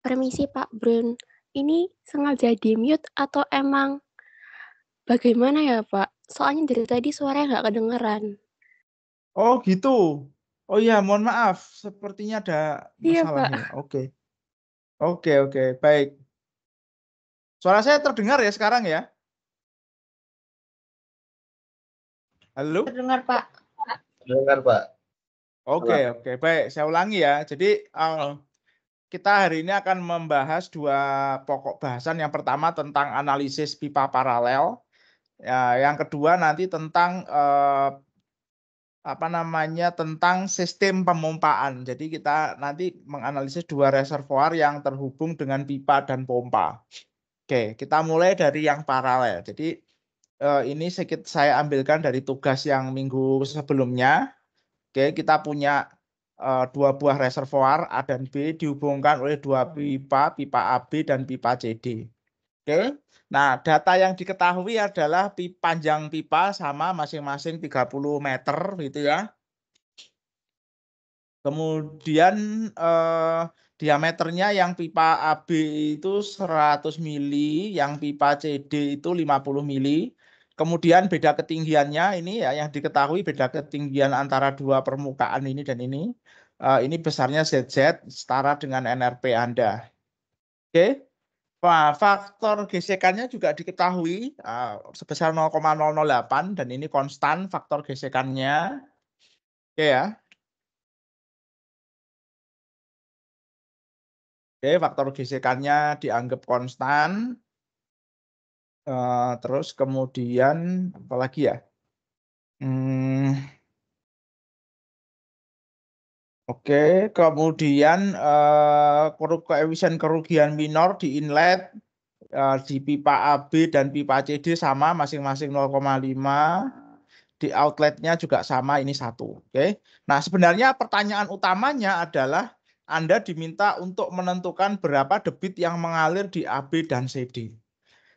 Permisi Pak Brun, ini sengaja di mute atau emang bagaimana ya Pak? Soalnya dari tadi suaranya nggak kedengeran. Oh gitu. Oh iya, mohon maaf. Sepertinya ada masalah. Iya, Oke. Oke, oke. Baik. Suara saya terdengar ya sekarang ya? Halo? Terdengar, Pak. Terdengar, Pak. Oke, okay, oke. Baik, saya ulangi ya. Jadi, uh, kita hari ini akan membahas dua pokok bahasan. Yang pertama tentang analisis pipa paralel, ya, yang kedua nanti tentang eh, apa namanya tentang sistem pemompaan. Jadi kita nanti menganalisis dua reservoir yang terhubung dengan pipa dan pompa. Oke, kita mulai dari yang paralel. Jadi eh, ini sedikit saya ambilkan dari tugas yang minggu sebelumnya. Oke, kita punya Eh, dua buah reservoir A dan B dihubungkan oleh dua hmm. pipa, pipa AB dan pipa CD. Oke. Nah, data yang diketahui adalah panjang pipa sama masing-masing 30 meter gitu ya. Kemudian eh, diameternya yang pipa AB itu 100 mili, yang pipa CD itu 50 mili. Kemudian beda ketinggiannya ini ya yang diketahui beda ketinggian antara dua permukaan ini dan ini. Eh, ini besarnya ZZ setara dengan NRP Anda. Oke. Okay? Nah, faktor gesekannya juga diketahui uh, sebesar 0,008 dan ini konstan faktor gesekannya. Oke okay, ya. Oke, faktor gesekannya dianggap konstan. Uh, terus kemudian apalagi ya? Hmm, Oke, kemudian uh, eh, koefisien kerugian minor di inlet uh, di pipa AB dan pipa CD sama masing-masing 0,5. Di outletnya juga sama ini satu. Oke. Nah, sebenarnya pertanyaan utamanya adalah Anda diminta untuk menentukan berapa debit yang mengalir di AB dan CD.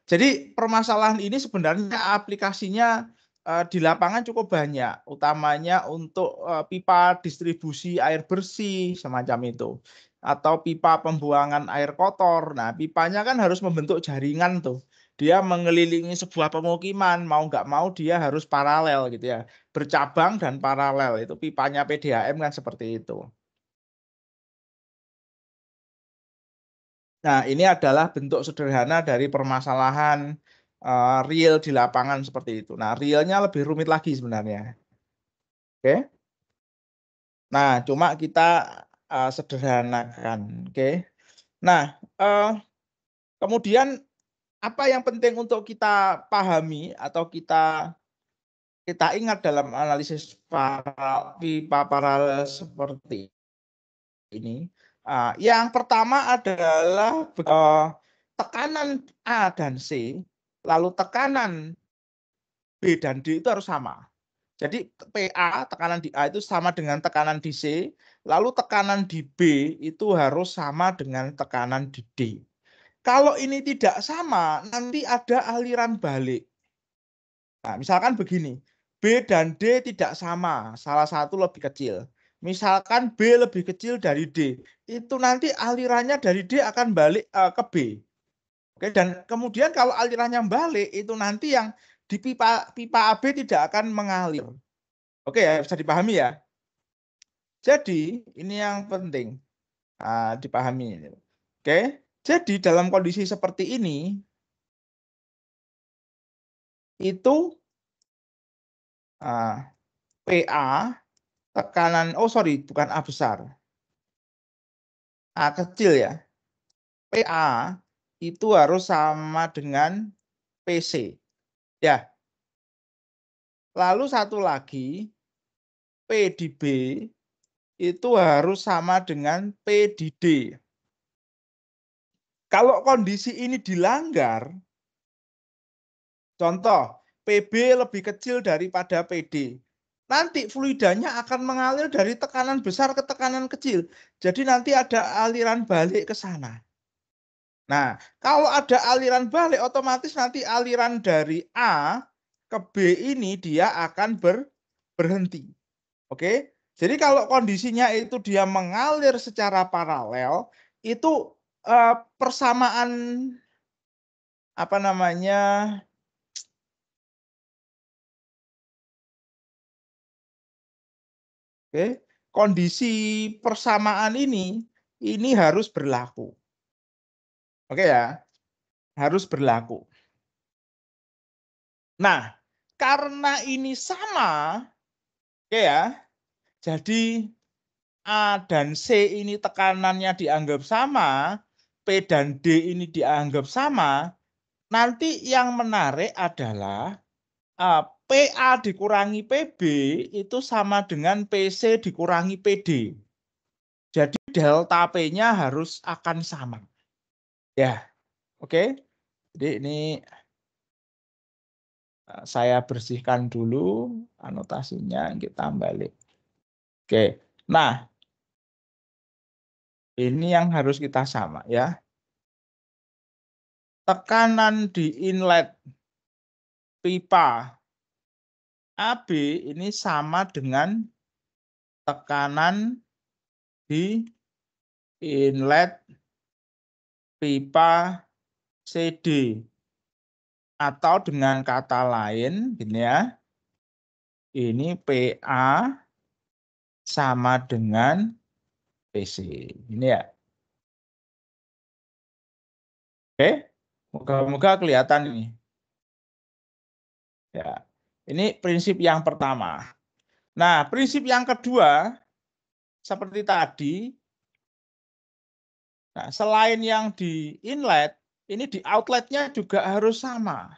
Jadi permasalahan ini sebenarnya aplikasinya Eh, di lapangan cukup banyak, utamanya untuk eh, pipa distribusi air bersih semacam itu atau pipa pembuangan air kotor. Nah, pipanya kan harus membentuk jaringan tuh. Dia mengelilingi sebuah pemukiman, mau nggak mau dia harus paralel gitu ya, bercabang dan paralel. Itu pipanya PDAM kan seperti itu. Nah, ini adalah bentuk sederhana dari permasalahan uh, real di lapangan seperti itu. Nah, realnya lebih rumit lagi sebenarnya. Oke. Okay? Nah, cuma kita uh, sederhanakan, oke. Okay? Nah, uh, kemudian apa yang penting untuk kita pahami atau kita kita ingat dalam analisis pipa paralel seperti ini. Uh, yang pertama adalah uh, tekanan A dan C Lalu tekanan B dan D itu harus sama. Jadi PA, tekanan di A itu sama dengan tekanan di C, lalu tekanan di B itu harus sama dengan tekanan di D. Kalau ini tidak sama, nanti ada aliran balik. Nah, misalkan begini, B dan D tidak sama, salah satu lebih kecil. Misalkan B lebih kecil dari D, itu nanti alirannya dari D akan balik uh, ke B. Oke, dan kemudian kalau alirannya balik itu nanti yang di pipa pipa AB tidak akan mengalir. Oke ya, bisa dipahami ya. Jadi, ini yang penting nah, dipahami. Oke. Jadi dalam kondisi seperti ini itu ah, PA tekanan oh sorry bukan A besar A kecil ya PA itu harus sama dengan PC. Ya. Lalu satu lagi, P di B itu harus sama dengan P di D. Kalau kondisi ini dilanggar, contoh PB lebih kecil daripada PD, nanti fluidanya akan mengalir dari tekanan besar ke tekanan kecil. Jadi nanti ada aliran balik ke sana. Nah, kalau ada aliran balik, otomatis nanti aliran dari A ke B ini dia akan ber, berhenti. Oke, jadi kalau kondisinya itu dia mengalir secara paralel, itu eh, persamaan apa namanya Oke, kondisi persamaan ini ini harus berlaku. Oke ya. Harus berlaku. Nah, karena ini sama, oke ya. Jadi A dan C ini tekanannya dianggap sama, P dan D ini dianggap sama. Nanti yang menarik adalah uh, PA dikurangi PB itu sama dengan PC dikurangi PD. Jadi delta P-nya harus akan sama. Ya, oke. Jadi ini eh, saya bersihkan dulu anotasinya, kita balik. Oke, nah ini yang harus kita sama ya. Tekanan di inlet pipa AB ini sama dengan tekanan di inlet pipa CD atau dengan kata lain ini ya. Ini PA sama dengan PC. Ini ya. Oke, moga-moga kelihatan ini. Ya, ini prinsip yang pertama. Nah, prinsip yang kedua seperti tadi Nah, selain yang di inlet, ini di outletnya juga harus sama.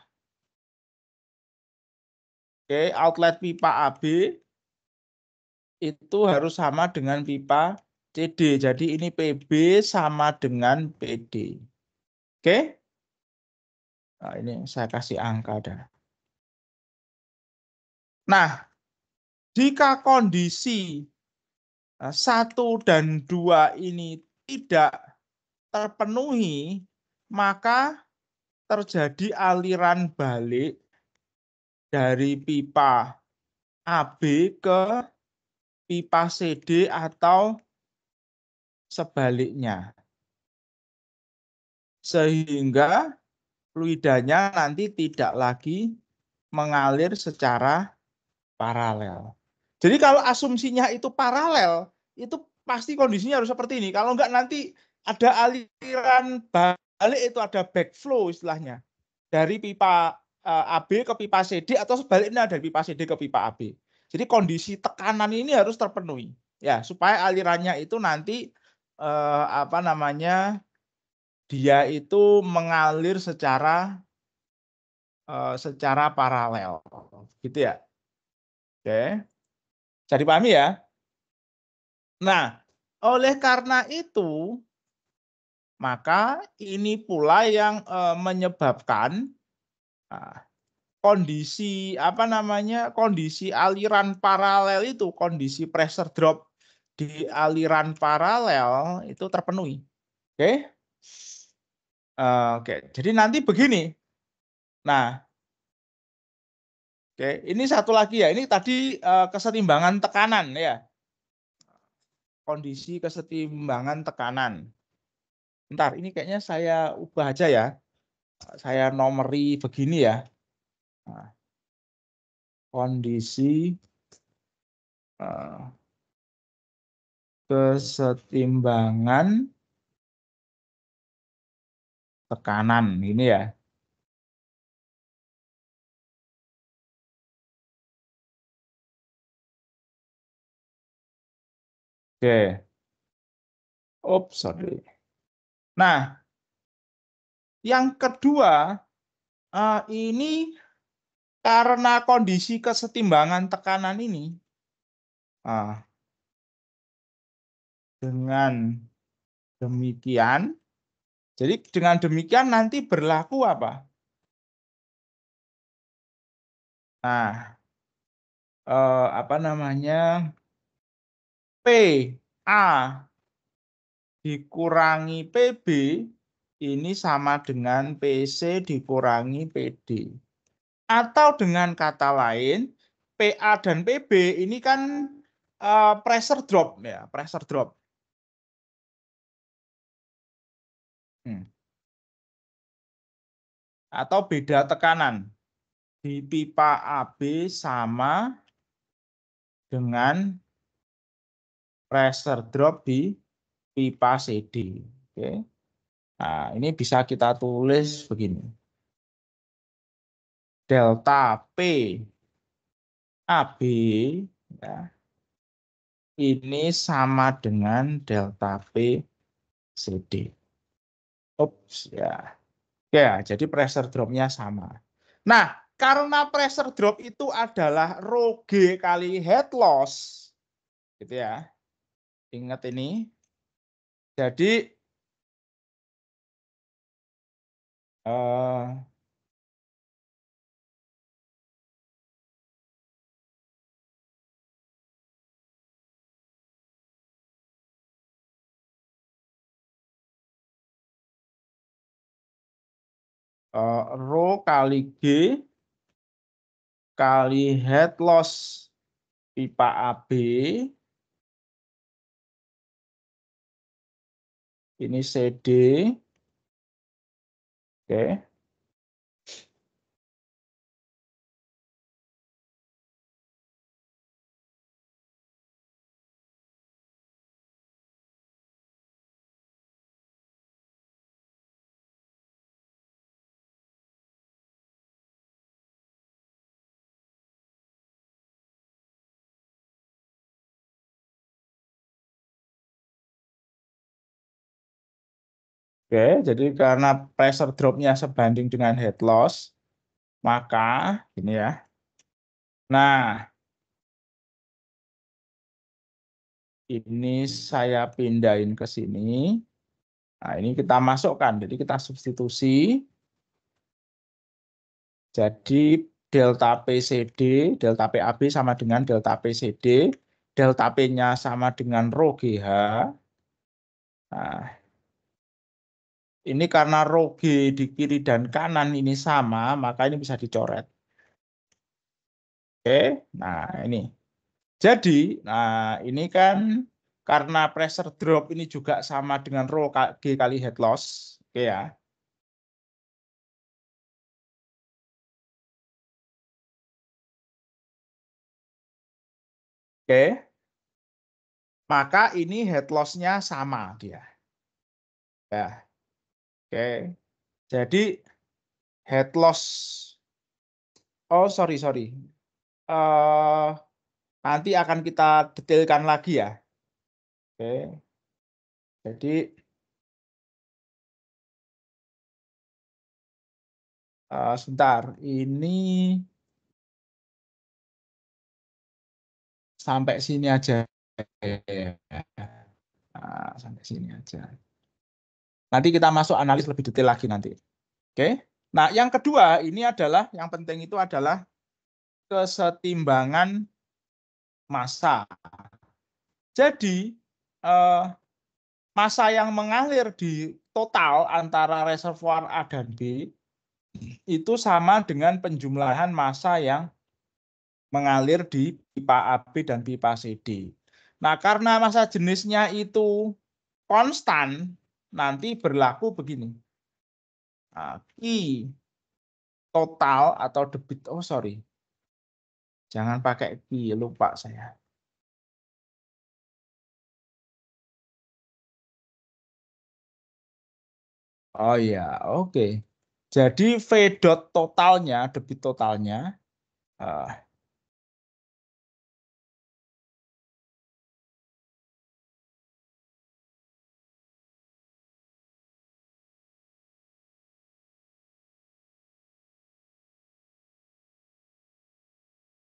Oke, outlet pipa AB itu harus sama dengan pipa CD. Jadi ini PB sama dengan PD. Oke? Nah, ini saya kasih angka dah. Nah, jika kondisi nah, satu dan dua ini tidak terpenuhi, maka terjadi aliran balik dari pipa AB ke pipa CD atau sebaliknya. Sehingga fluidanya nanti tidak lagi mengalir secara paralel. Jadi kalau asumsinya itu paralel, itu pasti kondisinya harus seperti ini. Kalau enggak nanti ada aliran balik itu ada backflow istilahnya dari pipa eh, AB ke pipa CD atau sebaliknya dari pipa CD ke pipa AB. Jadi kondisi tekanan ini harus terpenuhi ya supaya alirannya itu nanti uh, apa namanya dia itu mengalir secara uh, secara paralel gitu ya. Oke. Jadi pahami ya? Nah, oleh karena itu maka ini pula yang uh, menyebabkan uh, kondisi apa namanya kondisi aliran paralel itu kondisi pressure drop di aliran paralel itu terpenuhi. Oke. Okay? Uh, eh, Oke, okay. jadi nanti begini. Nah, Oke, ini satu lagi ya. Ini tadi uh, kesetimbangan tekanan ya. Kondisi kesetimbangan tekanan. Bentar, ini kayaknya saya ubah aja ya. Saya nomori begini ya. Nah, kondisi uh, kesetimbangan tekanan ini ya. Oke. Okay. Oops, sorry. Nah, yang kedua eh, ini karena kondisi kesetimbangan tekanan ini ah, dengan demikian, jadi dengan demikian nanti berlaku apa? Nah, eh, apa namanya? P A dikurangi PB ini sama dengan PC dikurangi PD. Atau dengan kata lain, PA dan PB ini kan uh, pressure drop ya, pressure drop. Hmm. Atau beda tekanan di pipa AB sama dengan pressure drop di pipa CD. Oke. Nah, ini bisa kita tulis begini. Delta P AB ya, ini sama dengan delta P CD. Oops ya. Ya, jadi pressure drop-nya sama. Nah, karena pressure drop itu adalah rho G kali head loss. Gitu ya. Ingat ini, jadi uh, uh, rho kali G kali head loss pipa AB ini CD oke Oke, jadi karena pressure dropnya sebanding dengan head loss, maka ini ya. Nah, ini saya pindahin ke sini. Nah, ini kita masukkan, jadi kita substitusi. Jadi delta PCD, delta PAB sama dengan delta PCD, delta P-nya sama dengan rho GH. Nah, ini karena row di kiri dan kanan ini sama, maka ini bisa dicoret. Oke, nah ini. Jadi, nah ini kan karena pressure drop ini juga sama dengan rho G kali head loss. Oke ya. Oke. Maka ini head loss-nya sama dia. Ya. Oke. Jadi head loss Oh, sorry, sorry. Uh, nanti akan kita detailkan lagi ya. Oke. Jadi uh, sebentar, ini sampai sini aja. Ya. Nah, sampai sini aja. Nanti kita masuk analis lebih detail lagi nanti. Oke. Nah, yang kedua ini adalah yang penting itu adalah kesetimbangan massa. Jadi eh, massa yang mengalir di total antara reservoir A dan B itu sama dengan penjumlahan massa yang mengalir di pipa AB dan pipa CD. Nah, karena massa jenisnya itu konstan, nanti berlaku begini. Nah, Q total atau debit, oh sorry. Jangan pakai Q, lupa saya. Oh ya, oke. Okay. Jadi V dot totalnya, debit totalnya, uh,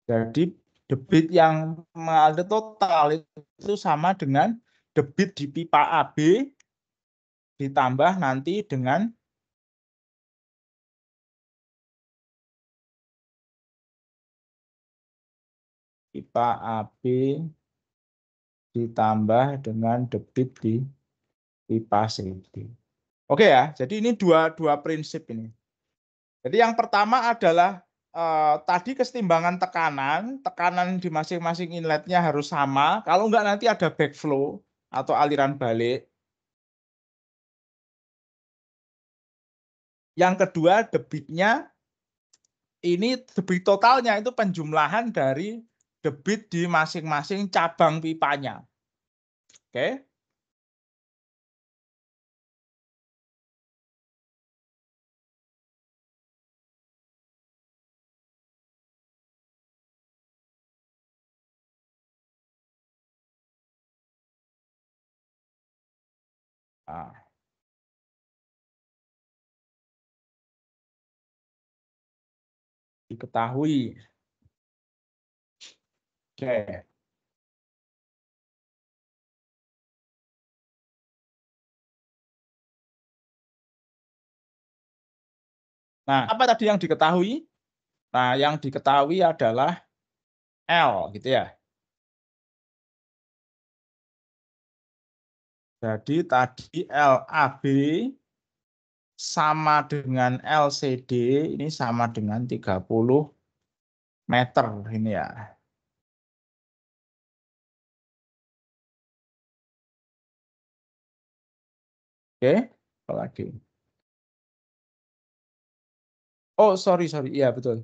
Jadi debit yang mengalir total itu sama dengan debit di pipa AB ditambah nanti dengan pipa AB ditambah dengan debit di pipa CD. Oke ya, jadi ini dua dua prinsip ini. Jadi yang pertama adalah Eh, tadi kesetimbangan tekanan, tekanan di masing-masing inletnya harus sama. Kalau enggak nanti ada backflow atau aliran balik. Yang kedua debitnya ini debit totalnya itu penjumlahan dari debit di masing-masing cabang pipanya. Oke. Ah. diketahui. Oke. Nah, apa tadi yang diketahui? Nah, yang diketahui adalah L gitu ya. Jadi tadi LAB sama dengan LCD ini sama dengan 30 meter ini ya. Oke, lagi. Oh, sorry, sorry. Iya, betul.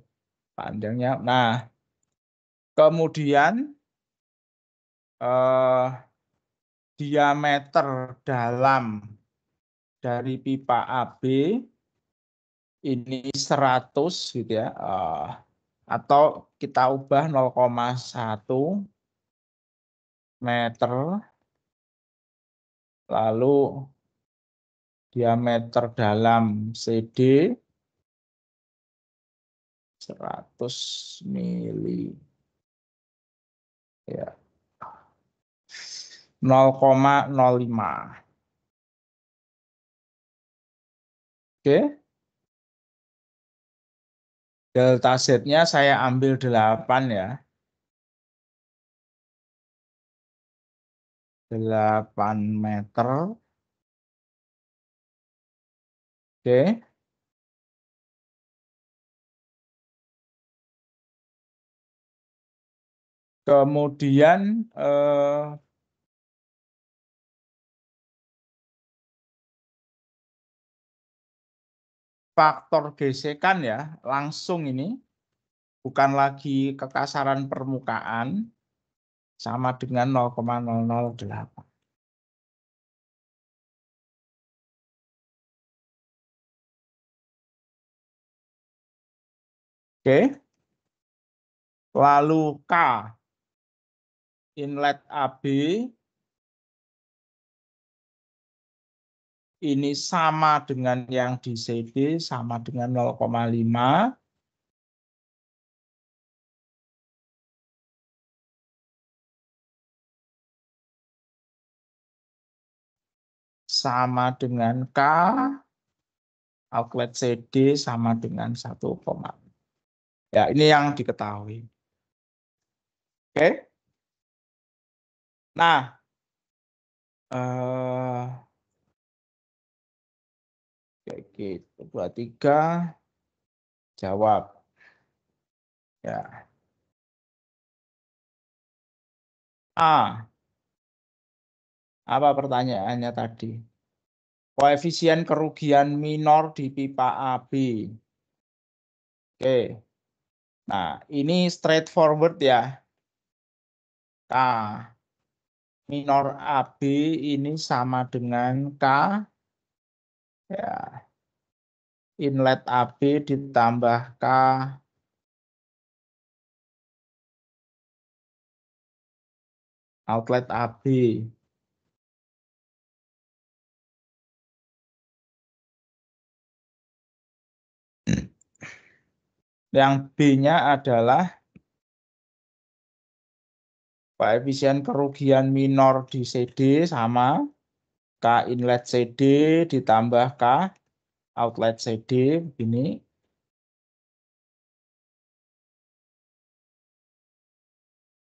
Panjangnya. Nah, kemudian eh, diameter dalam dari pipa AB ini 100 gitu ya uh, atau kita ubah 0,1 meter lalu diameter dalam CD 100 mili ya 0,05. Oke. Delta Z-nya saya ambil 8 ya. 8 meter. Oke. Kemudian eh, faktor gesekan ya langsung ini bukan lagi kekasaran permukaan sama dengan 0,008. Oke. Lalu K inlet AB ini sama dengan yang di CD, sama dengan 0,5. sama dengan K, outlet CD sama dengan 1, ya ini yang diketahui. Oke. Okay? Nah, eh, uh, Oke, gitu. dua tiga jawab. Ya. A. Apa pertanyaannya tadi? Koefisien kerugian minor di pipa AB. Oke. Nah, ini straightforward ya. K minor AB ini sama dengan K Ya. Inlet AB ditambah K outlet AB. Yang B-nya adalah koefisien kerugian minor di CD sama K inlet CD ditambah K outlet CD ini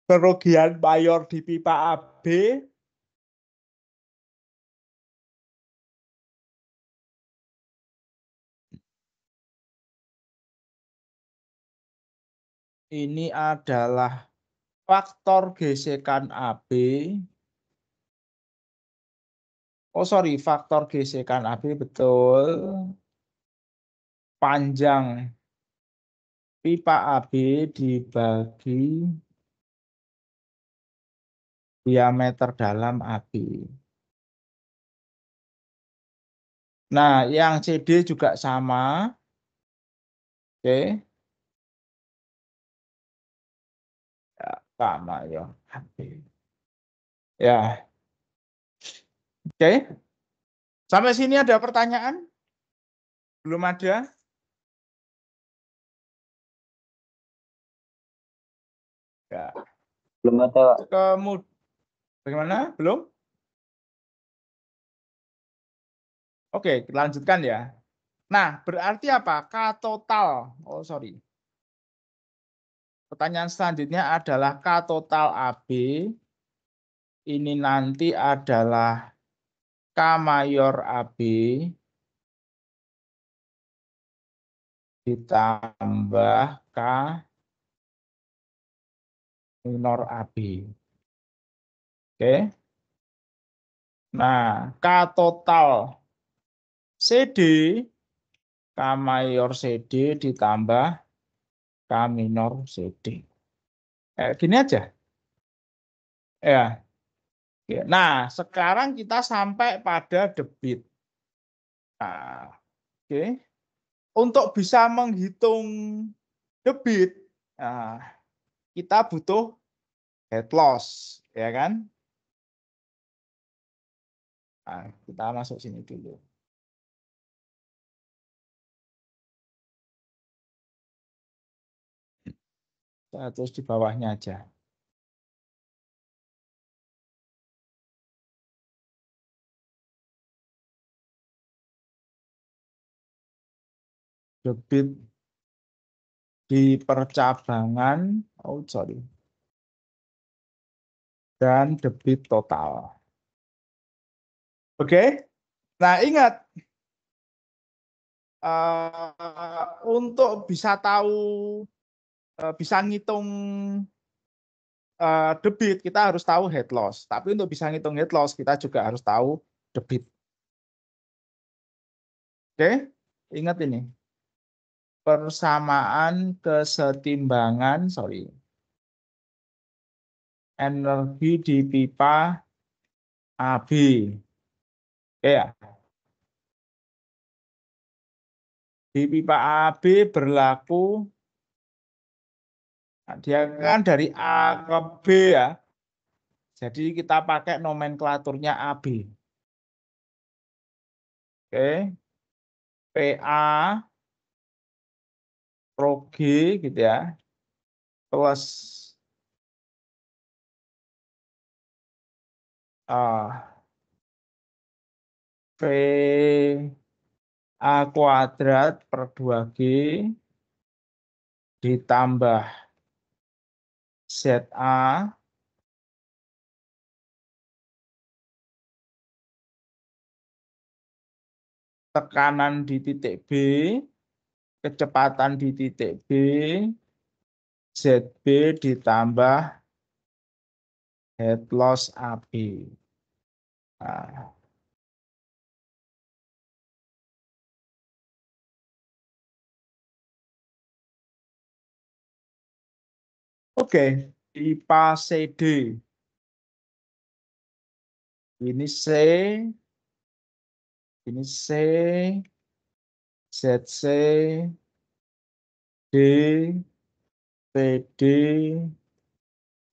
kerugian mayor di pipa AB ini adalah faktor gesekan AB Oh sorry, faktor gesekan api betul. Panjang pipa AB dibagi diameter dalam AB. Nah, yang CD juga sama. Oke. Okay. Ya, sama ya. Ya. Ya, Oke. Sampai sini ada pertanyaan? Belum ada? Ya. Belum ada, Kemudian Kemud Bagaimana? Belum? Oke, lanjutkan ya. Nah, berarti apa? K total. Oh, sorry. Pertanyaan selanjutnya adalah K total AB. Ini nanti adalah K mayor AB ditambah k minor AB. Oke. Nah, K total CD, K mayor CD ditambah K minor CD. Kayak eh, gini aja. Ya, Oke. Nah, sekarang kita sampai pada debit. Nah, oke. Untuk bisa menghitung debit, nah, kita butuh head loss, ya kan? Nah, kita masuk sini dulu. Terus di bawahnya aja. debit di percabangan oh sorry dan debit total oke okay? nah ingat uh, untuk bisa tahu uh, bisa ngitung uh, debit kita harus tahu head loss tapi untuk bisa ngitung head loss kita juga harus tahu debit oke okay? ingat ini persamaan kesetimbangan sorry energi di pipa AB Oke ya di pipa AB berlaku nah, dia kan dari A ke B ya jadi kita pakai nomenklaturnya AB oke PA Pro G gitu ya plus uh, P A kuadrat per 2G ditambah ZA tekanan di titik B kecepatan di titik B, ZB ditambah head loss AB. Nah. Oke, okay. IPA CD. Ini C, ini C, ZC, D, PD,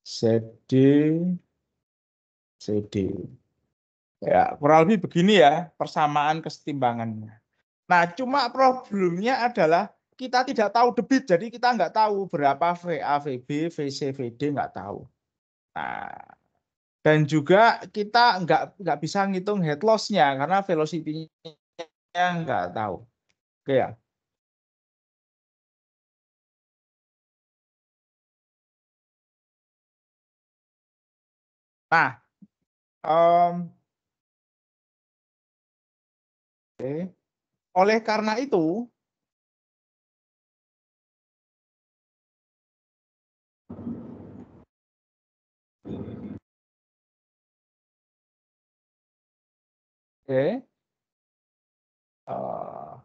ZD, CD. Ya, kurang lebih begini ya persamaan kesetimbangannya. Nah, cuma problemnya adalah kita tidak tahu debit, jadi kita nggak tahu berapa VA, VB, VC, VD, nggak tahu. Nah, dan juga kita nggak nggak bisa ngitung head loss-nya karena velocity-nya nggak tahu. Oke ya. Nah, um, mmm, okay. oleh karena itu, oke, okay. uh,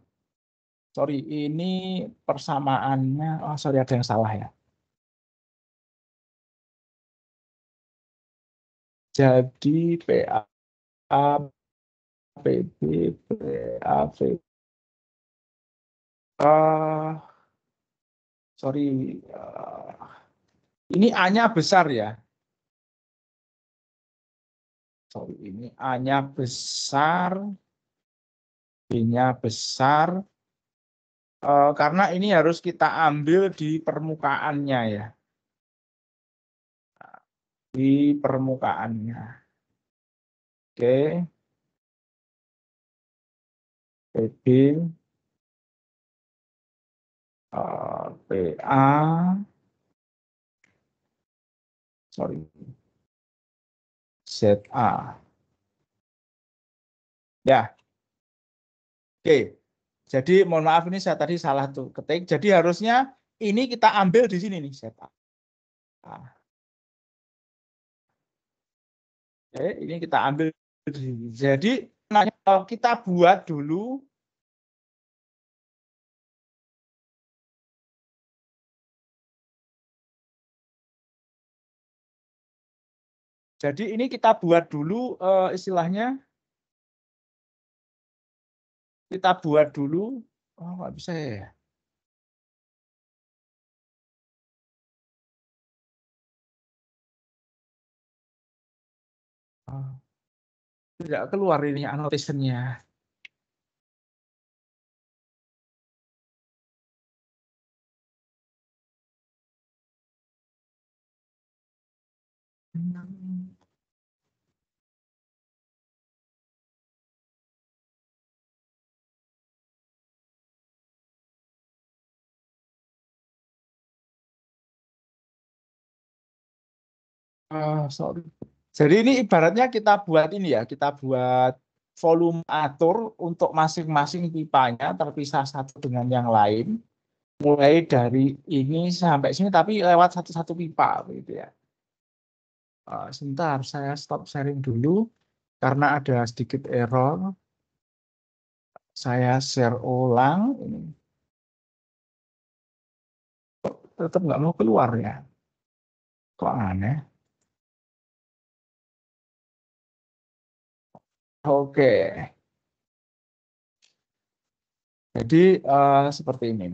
sorry ini persamaannya oh sorry ada yang salah ya jadi PA PB PAV uh, sorry uh, ini A-nya besar ya sorry ini A-nya besar B-nya besar Eh, karena ini harus kita ambil di permukaannya ya. Di permukaannya. Oke. PB. Eh, PA. Sorry. ZA. Ya. Oke. Jadi mohon maaf ini saya tadi salah tuh ketik. Jadi harusnya ini kita ambil di sini nih cetak. Nah. Oke, ini kita ambil di sini. Jadi kalau kita buat dulu Jadi ini kita buat dulu eh, istilahnya kita buat dulu oh nggak bisa ya ah. tidak keluar ini annotationnya hmm. Ah, sorry. Jadi ini ibaratnya kita buat ini ya, kita buat volume atur untuk masing-masing pipanya terpisah satu dengan yang lain. Mulai dari ini sampai sini, tapi lewat satu-satu pipa gitu ya. Uh, sebentar, saya stop sharing dulu karena ada sedikit error. Saya share ulang. Ini. Tetap nggak mau keluar ya. Kok aneh? Oke. Jadi uh, seperti ini.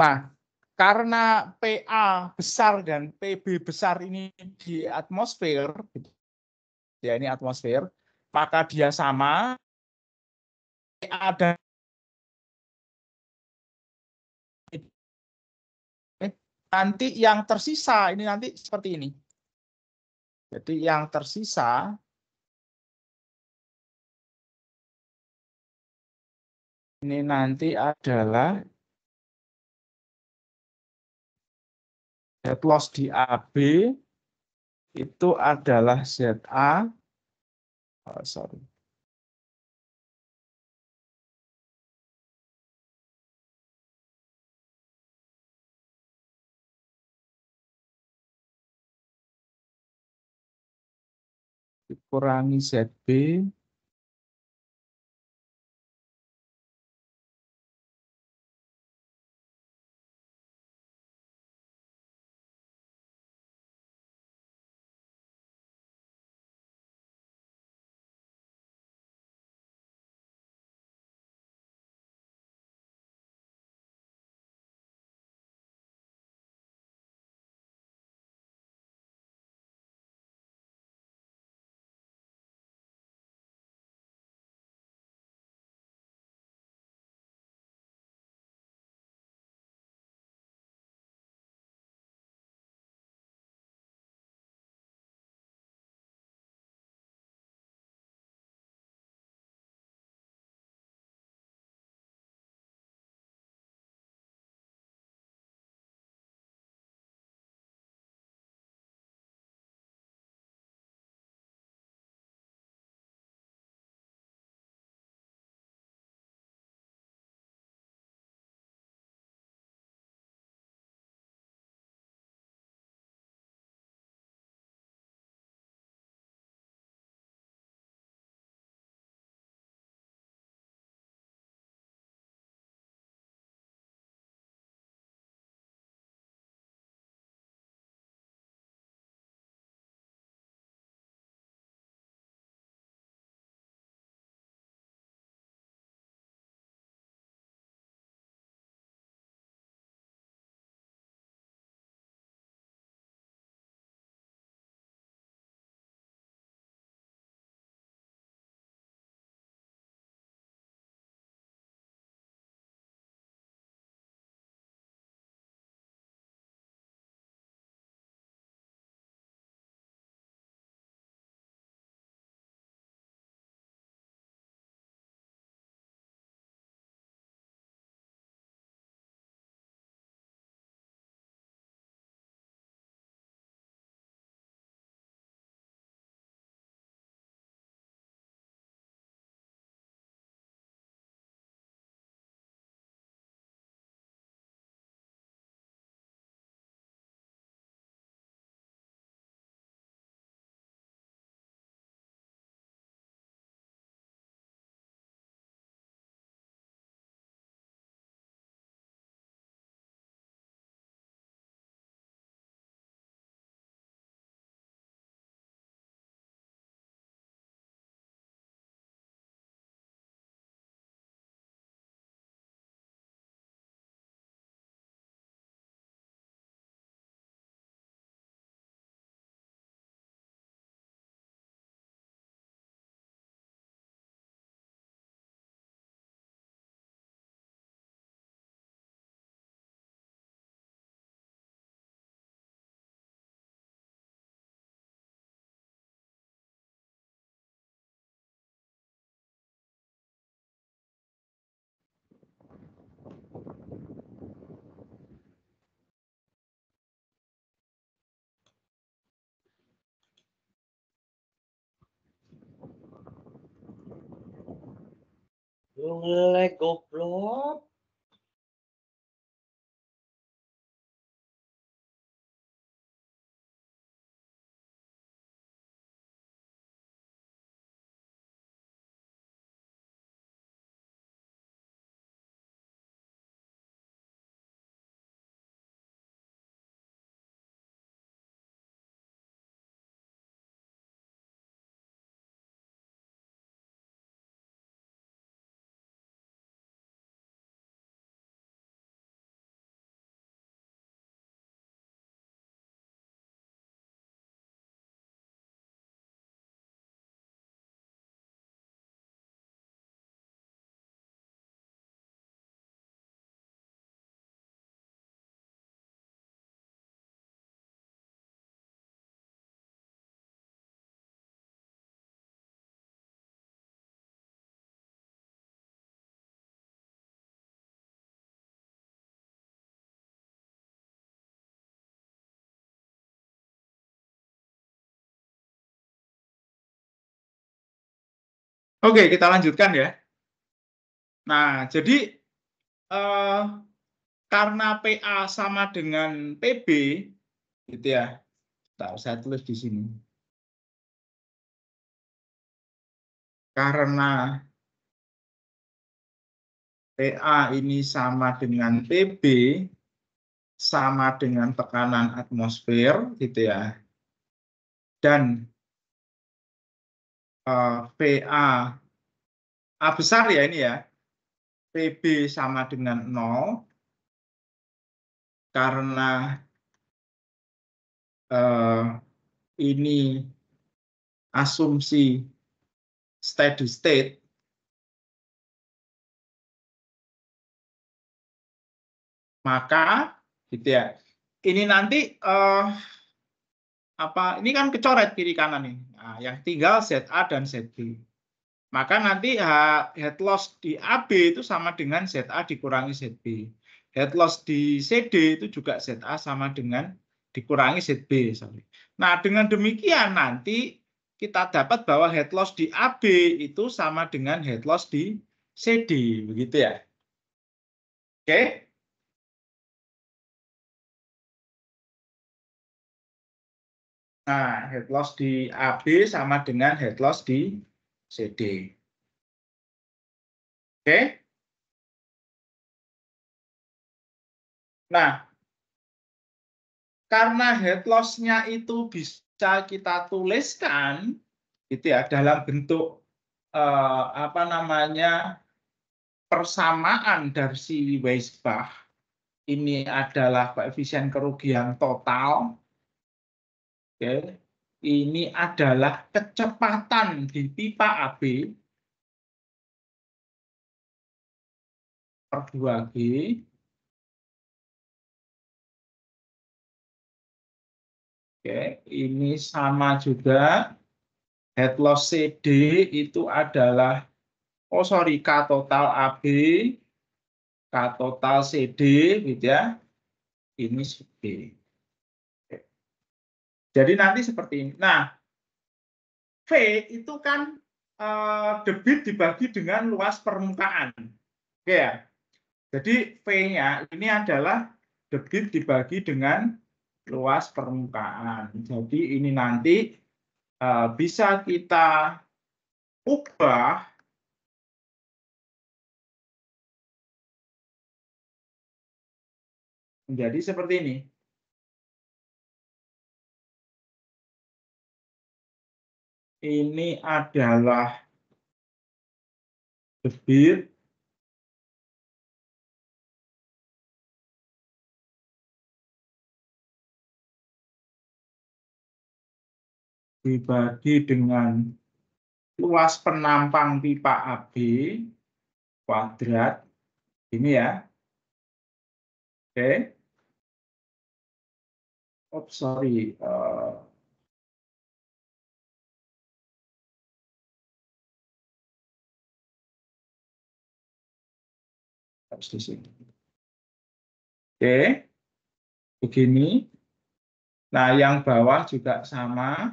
Nah, karena PA besar dan PB besar ini di atmosfer, gitu. ya ini atmosfer, maka dia sama PA dan nanti yang tersisa ini nanti seperti ini jadi yang tersisa ini nanti adalah Z loss di AB itu adalah ZA. Oh, sorry. kurangi ZB let go, blob. Oke, kita lanjutkan ya. Nah, jadi eh, karena PA sama dengan PB, gitu ya. Tahu saya tulis di sini. Karena PA ini sama dengan PB, sama dengan tekanan atmosfer, gitu ya. Dan uh, eh, VA A besar ya ini ya. PB sama dengan 0 karena uh, ini asumsi steady state maka gitu ya ini nanti uh, apa ini kan kecoret kiri kanan nih Nah, yang tinggal ZA dan ZB. Maka nanti head loss di AB itu sama dengan ZA dikurangi ZB. Head loss di CD itu juga ZA sama dengan dikurangi ZB. Sorry. Nah, dengan demikian nanti kita dapat bahwa head loss di AB itu sama dengan head loss di CD. Begitu ya. Oke. Okay? Nah, head loss di AB sama dengan head loss di CD. Oke. Nah, karena head loss-nya itu bisa kita tuliskan gitu ya dalam bentuk eh, apa namanya persamaan dari si Weisbach ini adalah koefisien kerugian total okay, ini adalah kecepatan di pipa AB per 2G Oke, ini sama juga head loss CD itu adalah oh sorry K total AB K total CD gitu ya. Ini CD. Jadi nanti seperti ini. Nah, V itu kan uh, debit dibagi dengan luas permukaan. Oke ya. Jadi V-nya ini adalah debit dibagi dengan luas permukaan. Jadi ini nanti uh, bisa kita ubah menjadi seperti ini. ini adalah debit dibagi dengan luas penampang pipa AB kuadrat ini ya. Oke. Okay. Oh, sorry. Uh, harus di sini. Oke, begini. Nah, yang bawah juga sama.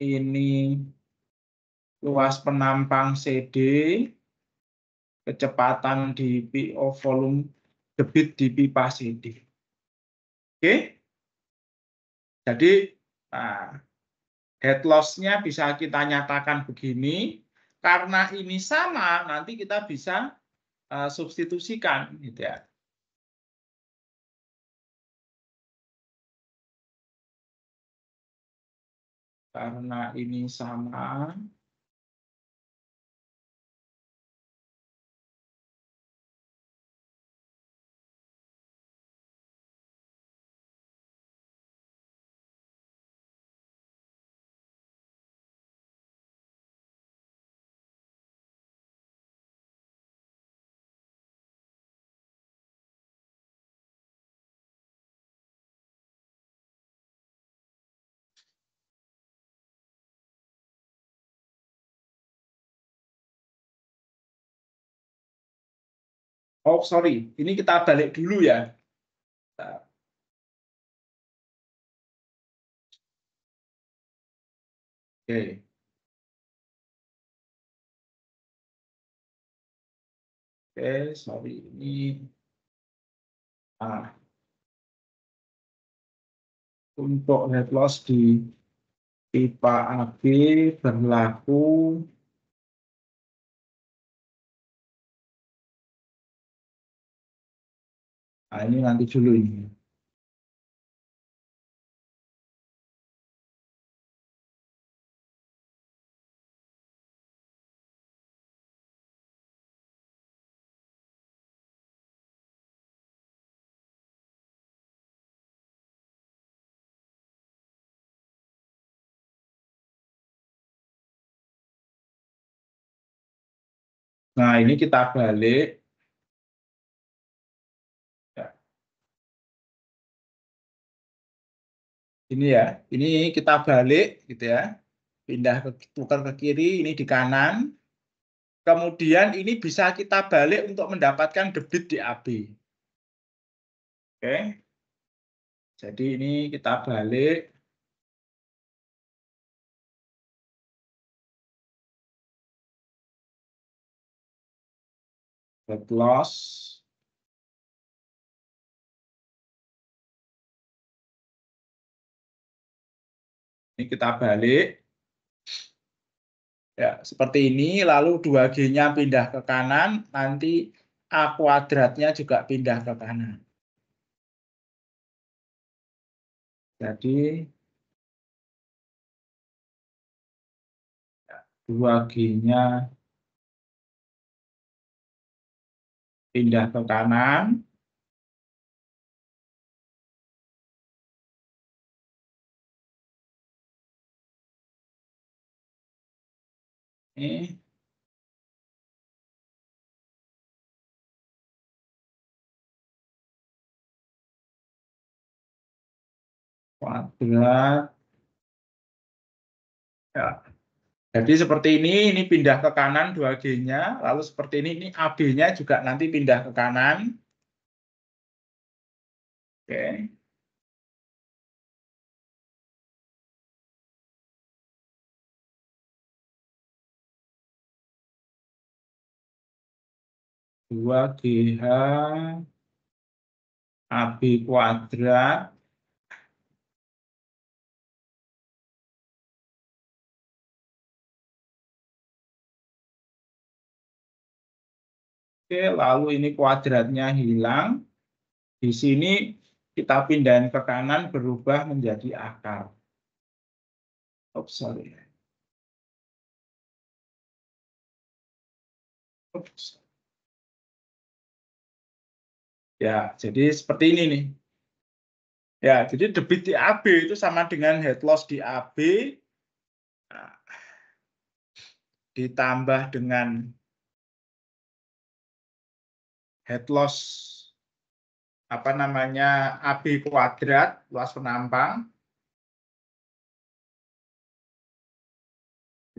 Ini luas penampang CD, kecepatan di PO volume debit di pipa CD. Oke, jadi nah, head loss-nya bisa kita nyatakan begini karena ini sama, nanti kita bisa uh, substitusikan, gitu ya. Karena ini sama, Oh sorry, ini kita balik dulu ya. Oke. Oke, sorry ini. Ah. Untuk head loss di pipa AB berlaku Nah, ini nanti dulu ini. Nah, ini kita balik ini ya, ini kita balik gitu ya, pindah ke tukar ke kiri, ini di kanan. Kemudian ini bisa kita balik untuk mendapatkan debit di AB. Oke. Jadi ini kita balik. loss. Ini kita balik. Ya, seperti ini. Lalu 2G-nya pindah ke kanan. Nanti A kuadratnya juga pindah ke kanan. Jadi 2G-nya ya, pindah ke kanan. Oke. Kuadrat. Ya. Jadi seperti ini, ini pindah ke kanan 2G-nya, lalu seperti ini, ini AB-nya juga nanti pindah ke kanan. Oke. 2GH AB kuadrat Oke, lalu ini kuadratnya hilang. Di sini kita pindahin ke kanan berubah menjadi akar. Oops, sorry. Oops. Ya, jadi seperti ini nih. Ya, jadi debit di AB itu sama dengan head loss di AB nah, ditambah dengan head loss apa namanya AB kuadrat luas penampang.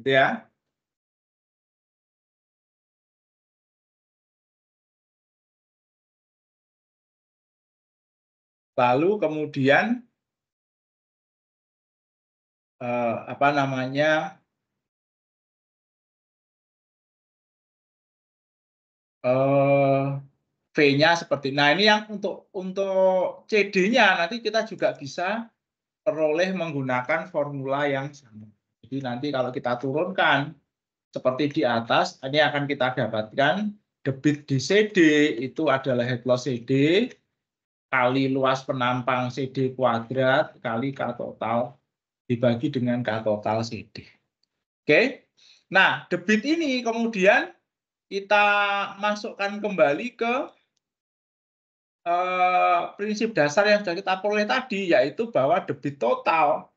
Gitu ya. lalu kemudian eh, apa namanya eh, V-nya seperti. Nah, ini yang untuk untuk CD-nya nanti kita juga bisa peroleh menggunakan formula yang sama. Jadi nanti kalau kita turunkan seperti di atas, ini akan kita dapatkan debit di CD itu adalah head loss CD, kali luas penampang CD kuadrat kali K total dibagi dengan K total CD. Oke. Nah, debit ini kemudian kita masukkan kembali ke eh, prinsip dasar yang sudah kita peroleh tadi, yaitu bahwa debit total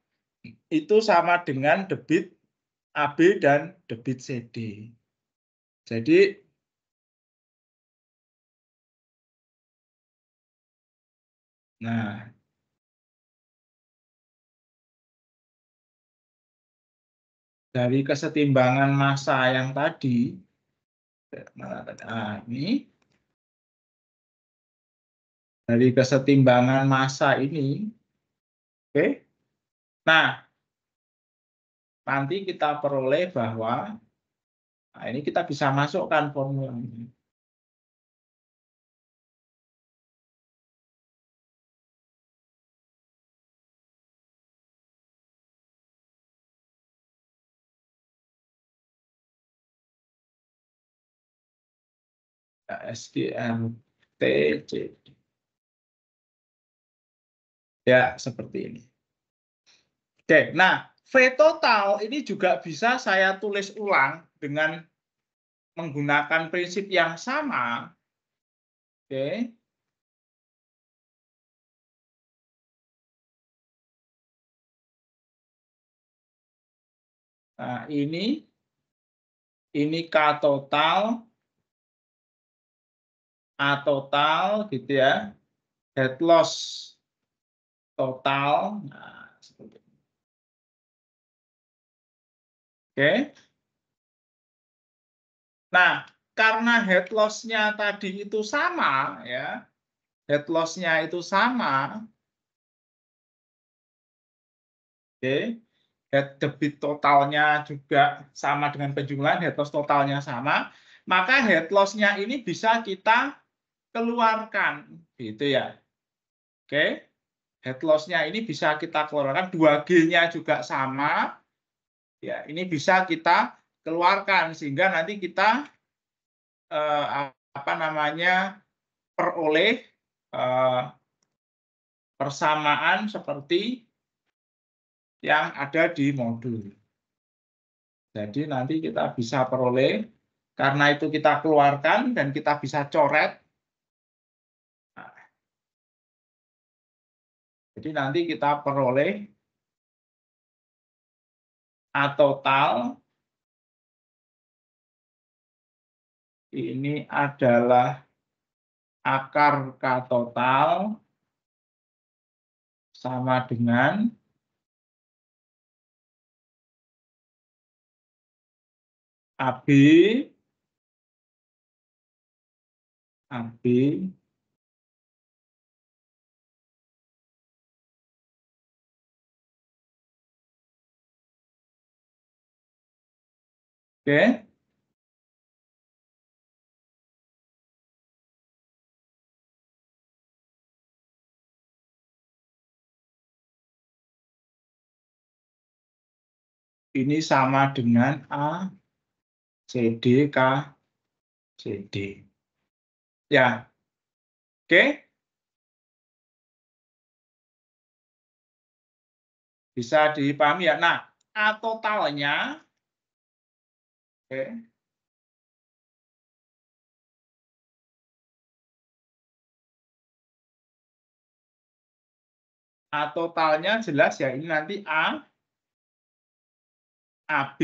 itu sama dengan debit AB dan debit CD. Jadi Nah, dari kesetimbangan massa yang tadi, nah, ini, dari kesetimbangan massa ini, oke, okay. nah, nanti kita peroleh bahwa, nah ini kita bisa masukkan formulanya. SDM TCD. Ya, seperti ini. Oke, nah V total ini juga bisa saya tulis ulang dengan menggunakan prinsip yang sama. Oke. Nah, ini ini K total A total gitu ya. Head loss total. Nah, Oke. Okay. Nah, karena head loss-nya tadi itu sama ya. Head loss-nya itu sama. Oke. Head debit totalnya juga sama dengan penjumlahan head loss totalnya sama, maka head loss-nya ini bisa kita keluarkan gitu ya oke okay. head loss-nya ini bisa kita keluarkan dua g nya juga sama ya ini bisa kita keluarkan sehingga nanti kita eh, apa namanya peroleh eh, persamaan seperti yang ada di modul. Jadi nanti kita bisa peroleh karena itu kita keluarkan dan kita bisa coret Jadi nanti kita peroleh A total ini adalah akar K total sama dengan AB AB Oke. Ini sama dengan A, C, D, K, C, D. Ya. Oke. Bisa dipahami ya. Nah, A totalnya Oke. A totalnya jelas ya ini nanti A AB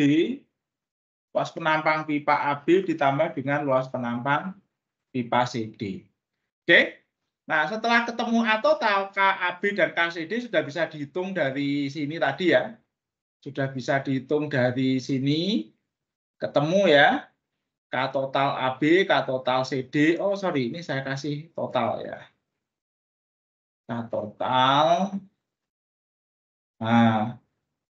luas penampang pipa AB ditambah dengan luas penampang pipa CD. Oke. Nah, setelah ketemu A total, KAB dan KCD sudah bisa dihitung dari sini tadi ya. Sudah bisa dihitung dari sini ketemu ya K total AB, K total CD. Oh, sorry, ini saya kasih total ya. K total. Nah,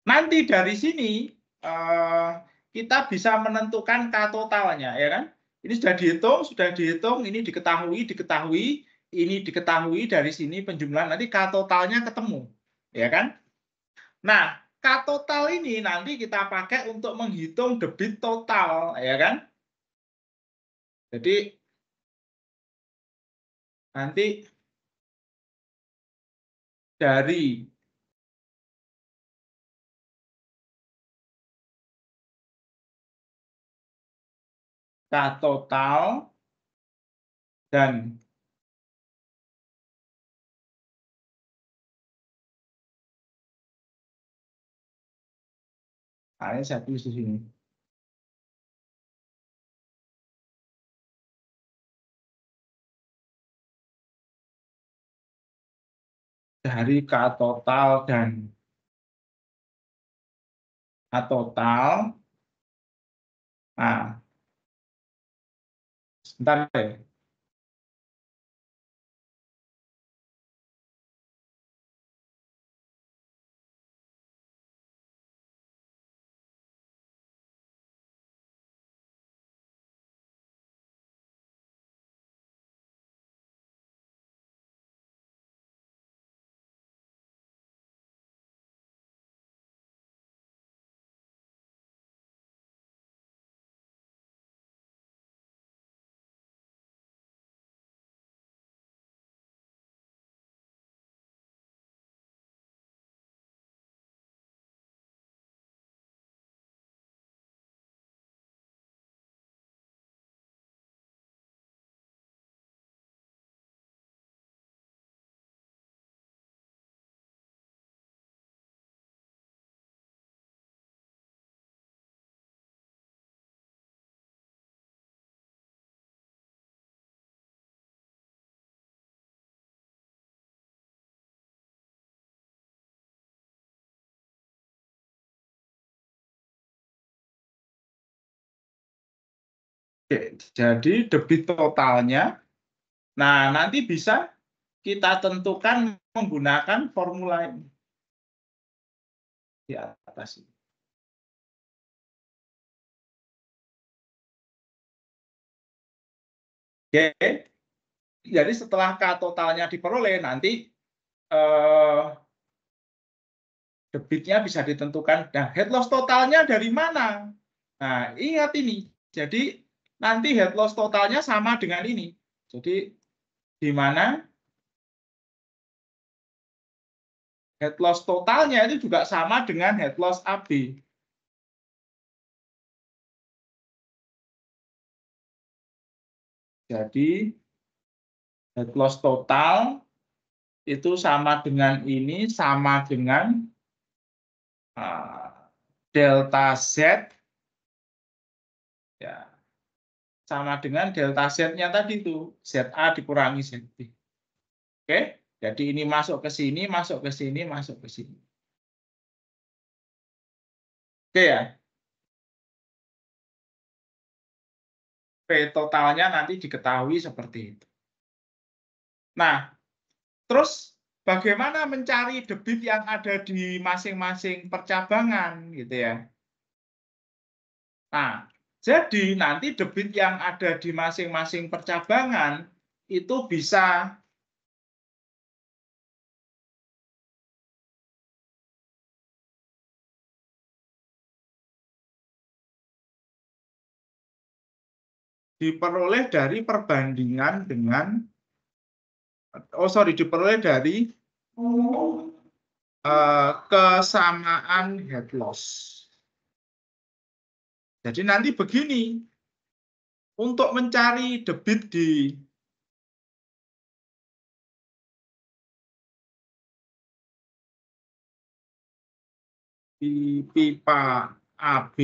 nanti dari sini eh, kita bisa menentukan K totalnya, ya kan? Ini sudah dihitung, sudah dihitung, ini diketahui, diketahui, ini diketahui dari sini penjumlahan, nanti K totalnya ketemu, ya kan? Nah, K total ini nanti kita pakai untuk menghitung debit total, ya kan? Jadi nanti dari K total dan Akhirnya saya tulis di sini. Dari K total dan A total. Nah, sebentar ya. Oke, jadi debit totalnya, nah nanti bisa kita tentukan menggunakan formula ini di atas ini. Oke, jadi setelah K totalnya diperoleh, nanti eh, debitnya bisa ditentukan. Nah, head loss totalnya dari mana? Nah, ingat ini. Jadi nanti head loss totalnya sama dengan ini. Jadi di mana head loss totalnya itu juga sama dengan head loss AB. Jadi head loss total itu sama dengan ini sama dengan uh, delta Z sama dengan delta Z-nya tadi itu. ZA dikurangi b Oke, jadi ini masuk ke sini, masuk ke sini, masuk ke sini. Oke ya. P totalnya nanti diketahui seperti itu. Nah, terus bagaimana mencari debit yang ada di masing-masing percabangan gitu ya. Nah, jadi nanti debit yang ada di masing-masing percabangan itu bisa diperoleh dari perbandingan dengan oh sorry diperoleh dari uh, kesamaan head loss. Jadi nanti begini, untuk mencari debit di di pipa AB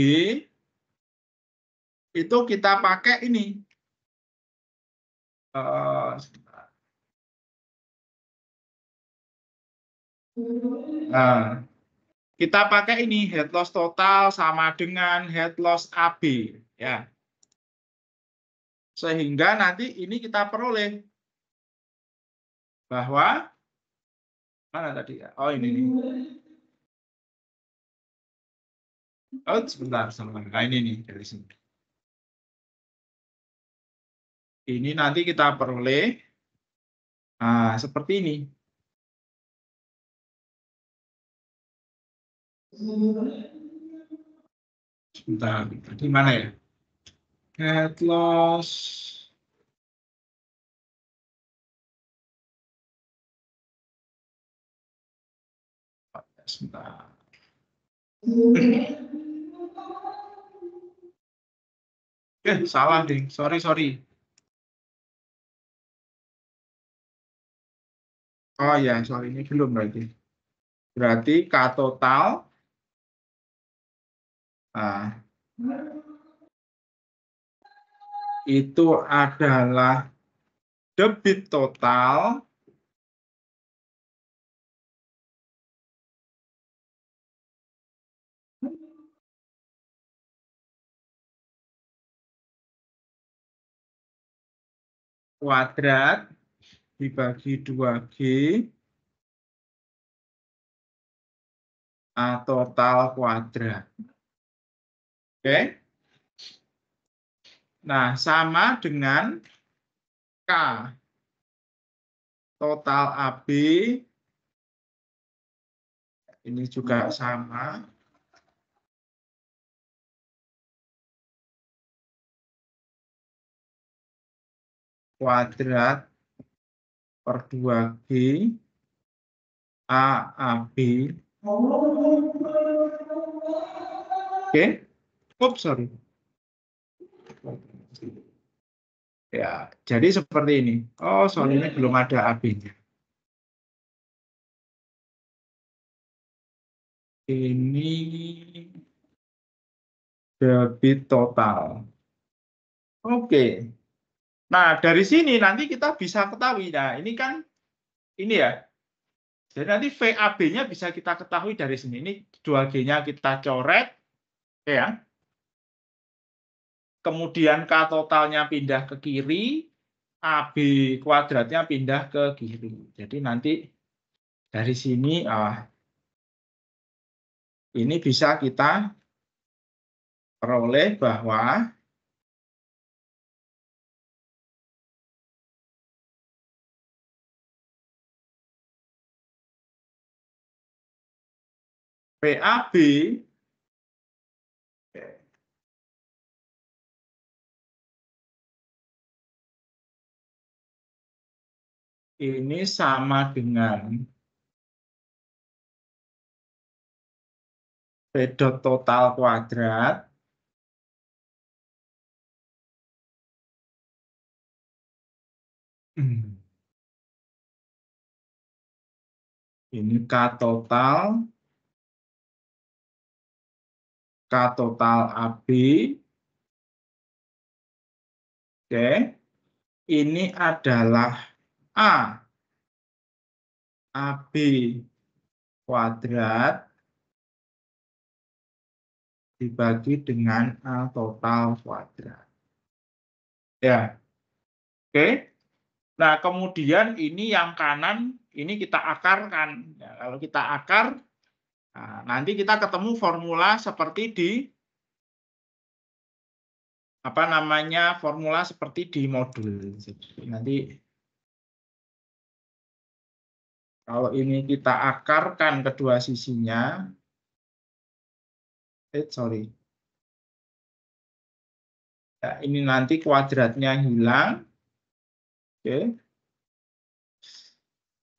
itu kita pakai ini eh, nah kita pakai ini head loss total sama dengan head loss AB ya. Sehingga nanti ini kita peroleh bahwa mana tadi ya? Oh ini nih. Oh sebentar, sebentar. Nah, ini nih dari sini. Ini nanti kita peroleh nah, seperti ini. Sebentar, tadi mana ya? Net loss. Sebentar. Eh, salah ding. Sorry, sorry. Oh ya, soal ini belum berarti. Berarti K total Nah. itu adalah debit total kuadrat dibagi 2G A total kuadrat. Oke. Nah, sama dengan K. Total AB ini juga sama. Kuadrat per 2G A, A, B. Oke. Okay. Oops, sorry. Ya, jadi seperti ini. Oh, sorry, ini belum ada AB-nya. Ini debit total. Oke. Nah, dari sini nanti kita bisa ketahui. Nah, ini kan ini ya. Jadi nanti VAB-nya bisa kita ketahui dari sini. Ini 2G-nya kita coret. Ya. ya kemudian K totalnya pindah ke kiri, AB kuadratnya pindah ke kiri. Jadi nanti dari sini ah, ini bisa kita peroleh bahwa PAB ini sama dengan P dot total kuadrat ini K total K total AB Oke ini adalah A. AB kuadrat dibagi dengan A total kuadrat. Ya. Oke. Nah, kemudian ini yang kanan ini kita akarkan. Ya, kalau kita akar, nah, nanti kita ketemu formula seperti di apa namanya formula seperti di modul. Nanti kalau ini kita akarkan kedua sisinya, eh sorry, ya, ini nanti kuadratnya hilang, oke. Okay.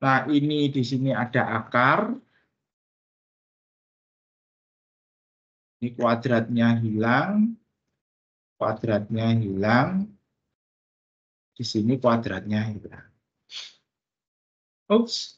Nah ini di sini ada akar, ini kuadratnya hilang, kuadratnya hilang, di sini kuadratnya hilang. Oops.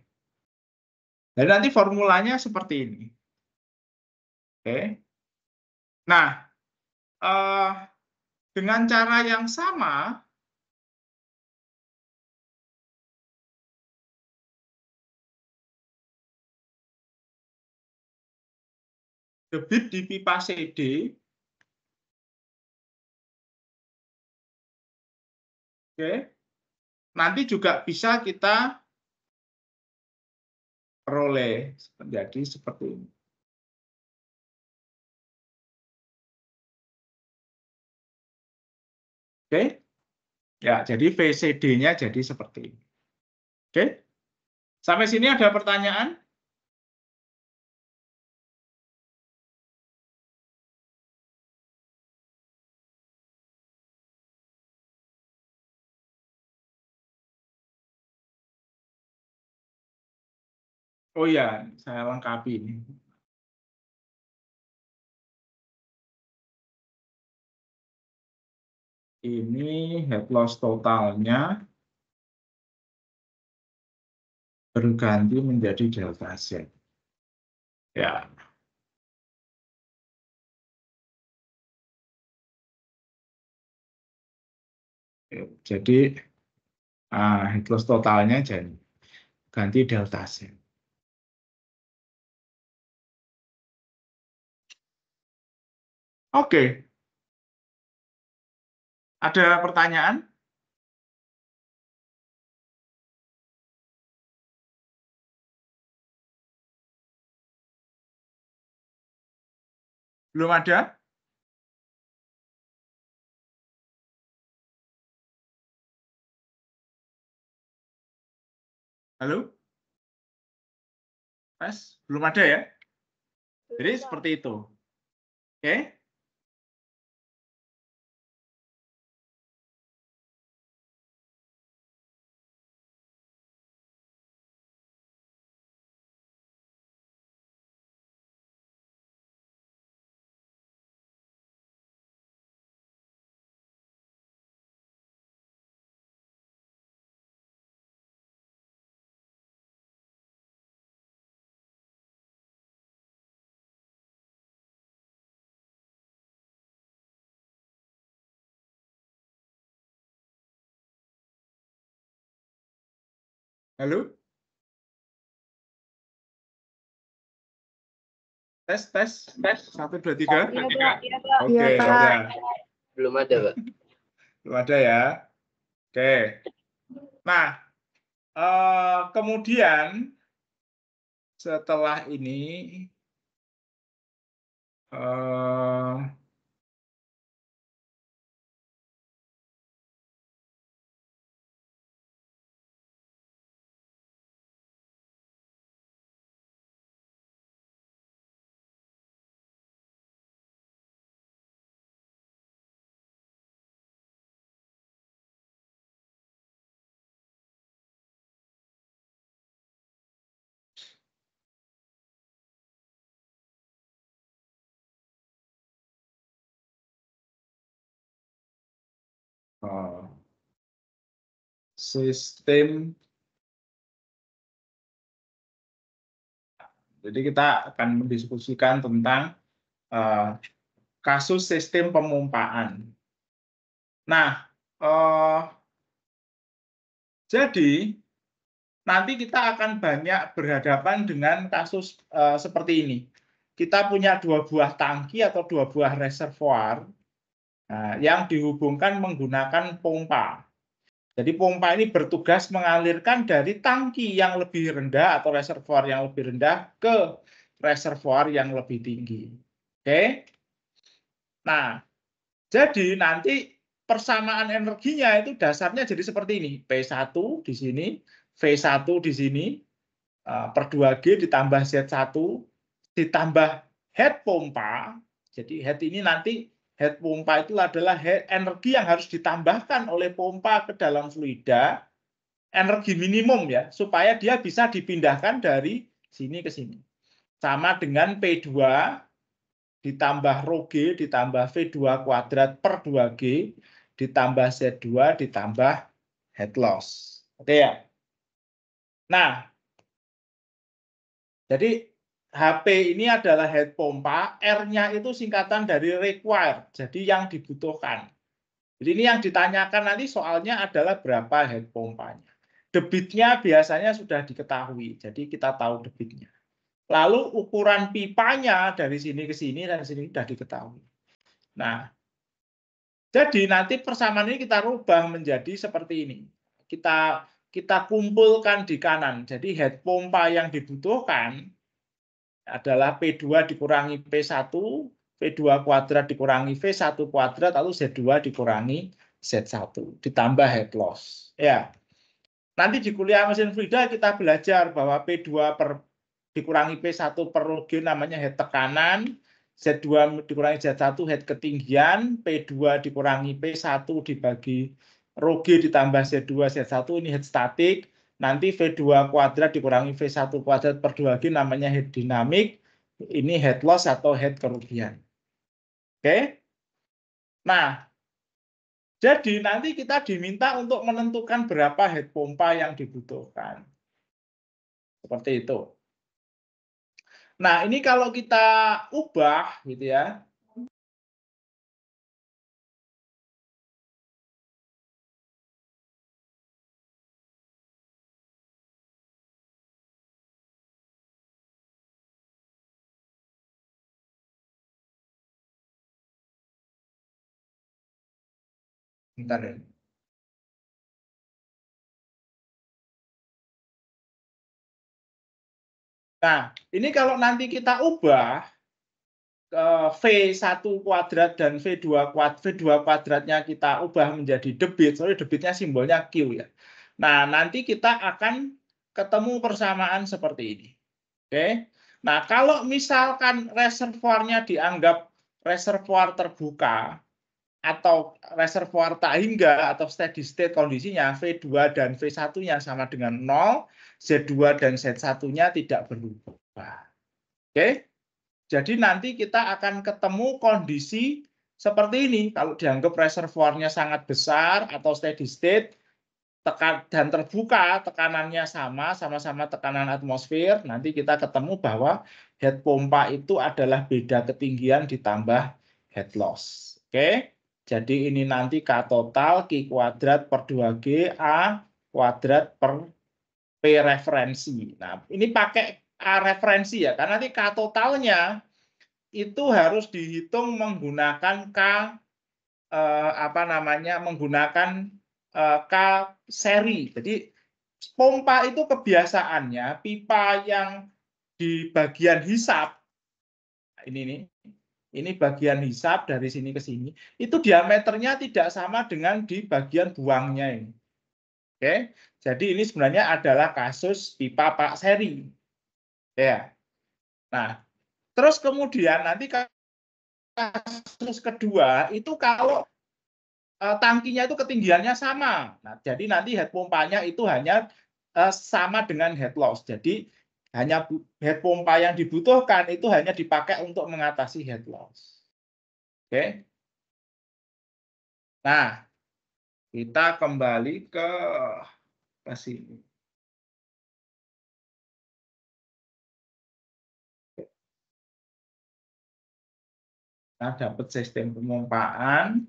Jadi nanti formulanya seperti ini. Oke. Nah, uh, dengan cara yang sama, debit di pipa CD Oke. Nanti juga bisa kita role menjadi seperti ini. Oke. Okay? Ya, jadi VCD-nya jadi seperti ini. Oke. Ya, okay? Sampai sini ada pertanyaan? Oh iya, saya lengkapi ini. Ini head loss totalnya berganti menjadi delta Z. Ya. Jadi uh, head loss totalnya jadi ganti delta Z. Oke. Ada pertanyaan? Belum ada? Halo? Mas, Belum ada ya? Jadi seperti itu. Oke. Okay. Halo? Tes, tes, tes. Satu, dua, tiga. Iya, iya, oke, Belum ada, Pak. Belum ada ya. Oke. Okay. Nah, uh, kemudian setelah ini, uh, sistem Jadi kita akan mendiskusikan tentang uh, kasus sistem pemompaan. Nah, uh, jadi nanti kita akan banyak berhadapan dengan kasus uh, seperti ini. Kita punya dua buah tangki atau dua buah reservoir Nah, yang dihubungkan menggunakan pompa. Jadi pompa ini bertugas mengalirkan dari tangki yang lebih rendah atau reservoir yang lebih rendah ke reservoir yang lebih tinggi. Oke. Nah, jadi nanti persamaan energinya itu dasarnya jadi seperti ini. P1 di sini, V1 di sini, eh, per 2G ditambah Z1, ditambah head pompa. Jadi head ini nanti head pompa itu adalah head, energi yang harus ditambahkan oleh pompa ke dalam fluida, energi minimum ya, supaya dia bisa dipindahkan dari sini ke sini. Sama dengan P2 ditambah rho G ditambah V2 kuadrat per 2G ditambah Z2 ditambah head loss. Oke ya? Nah, jadi HP ini adalah head pompa, R-nya itu singkatan dari required, jadi yang dibutuhkan. Jadi ini yang ditanyakan nanti soalnya adalah berapa head pompanya. Debitnya biasanya sudah diketahui, jadi kita tahu debitnya. Lalu ukuran pipanya dari sini ke sini dan sini sudah diketahui. Nah, jadi nanti persamaan ini kita rubah menjadi seperti ini. Kita kita kumpulkan di kanan. Jadi head pompa yang dibutuhkan adalah P2 dikurangi P1, P2 kuadrat dikurangi V1 kuadrat, lalu Z2 dikurangi Z1, ditambah head loss. Ya. Nanti di kuliah mesin fluida kita belajar bahwa P2 per, dikurangi P1 per logio namanya head tekanan, Z2 dikurangi Z1 head ketinggian, P2 dikurangi P1 dibagi Roge ditambah Z2, Z1 ini head statik, Nanti V2 kuadrat dikurangi V1 kuadrat per 2 lagi namanya head dynamic. Ini head loss atau head kerugian. Oke? Okay? Nah, jadi nanti kita diminta untuk menentukan berapa head pompa yang dibutuhkan. Seperti itu. Nah, ini kalau kita ubah gitu ya. Bentar deh. Nah, ini kalau nanti kita ubah ke V1 kuadrat dan V2 kuadrat, V2 kuadratnya kita ubah menjadi debit, sorry debitnya simbolnya Q ya. Nah, nanti kita akan ketemu persamaan seperti ini. Oke. Nah, kalau misalkan reservoirnya dianggap reservoir terbuka, atau reservoir tak hingga atau steady state kondisinya V2 dan V1-nya sama dengan 0, Z2 dan Z1-nya tidak berubah. Oke. Jadi nanti kita akan ketemu kondisi seperti ini. Kalau dianggap reservoirnya sangat besar atau steady state tekan dan terbuka, tekanannya sama, sama-sama tekanan atmosfer, nanti kita ketemu bahwa head pompa itu adalah beda ketinggian ditambah head loss. Oke. Okay? Jadi ini nanti K total Q kuadrat per 2G A kuadrat per P referensi. Nah, ini pakai A referensi ya, karena nanti K totalnya itu harus dihitung menggunakan K eh, apa namanya? menggunakan eh, K seri. Jadi pompa itu kebiasaannya pipa yang di bagian hisap ini nih ini bagian hisap dari sini ke sini, itu diameternya tidak sama dengan di bagian buangnya ini. Oke, jadi ini sebenarnya adalah kasus pipa pak seri. Ya. Nah, terus kemudian nanti kasus kedua itu kalau e, tangkinya itu ketinggiannya sama. Nah, jadi nanti head pompanya itu hanya e, sama dengan head loss. Jadi hanya head pompa yang dibutuhkan itu hanya dipakai untuk mengatasi head loss. Oke. Okay? Nah, kita kembali ke ke sini. Kita dapat sistem pemompaan.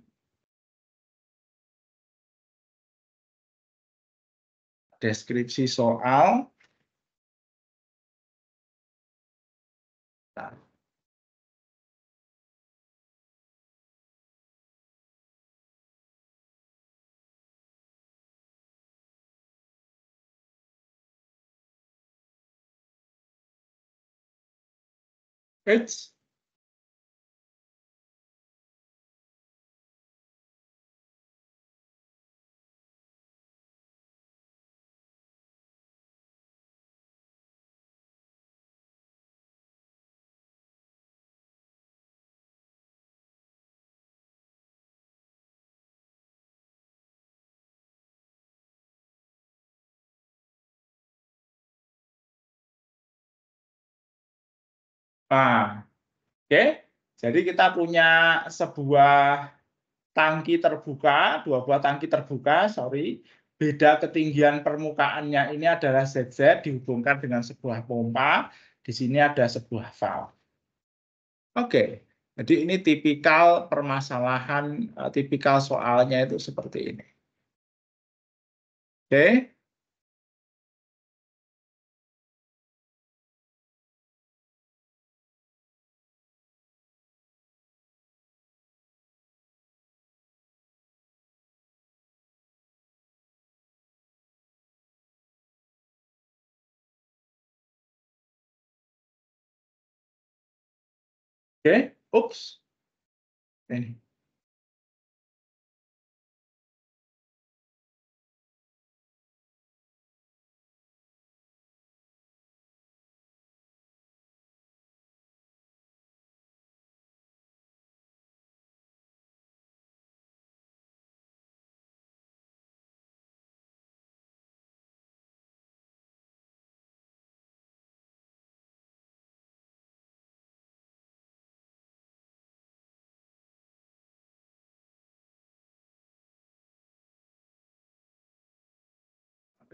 Deskripsi soal. that it's Nah, oke. Okay. Jadi kita punya sebuah tangki terbuka, dua buah tangki terbuka, sorry. Beda ketinggian permukaannya ini adalah ZZ dihubungkan dengan sebuah pompa. Di sini ada sebuah valve. Oke, okay. jadi ini tipikal permasalahan, eh, tipikal soalnya itu seperti ini. Oke, okay. Okay, oops. And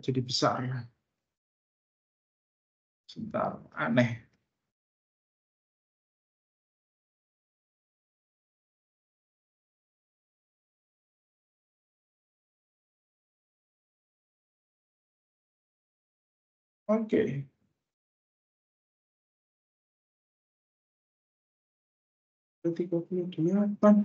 jadi besar. Sebentar, aneh. Oke. Okay. Tiga puluh delapan.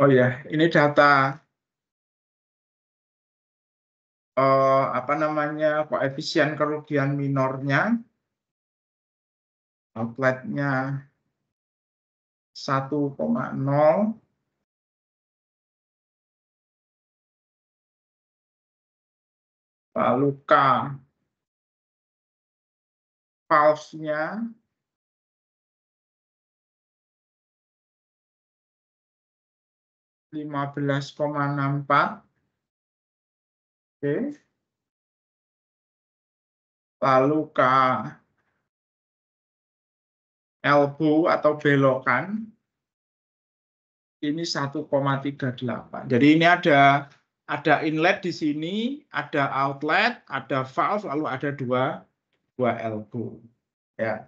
Oh ya, ini data uh, apa namanya koefisien kerugian minornya outletnya 1,0 lalu K valve-nya 15,64. Oke. Lalu K elbow atau belokan ini 1,38. Jadi ini ada ada inlet di sini, ada outlet, ada valve, lalu ada dua dua elbow. Ya.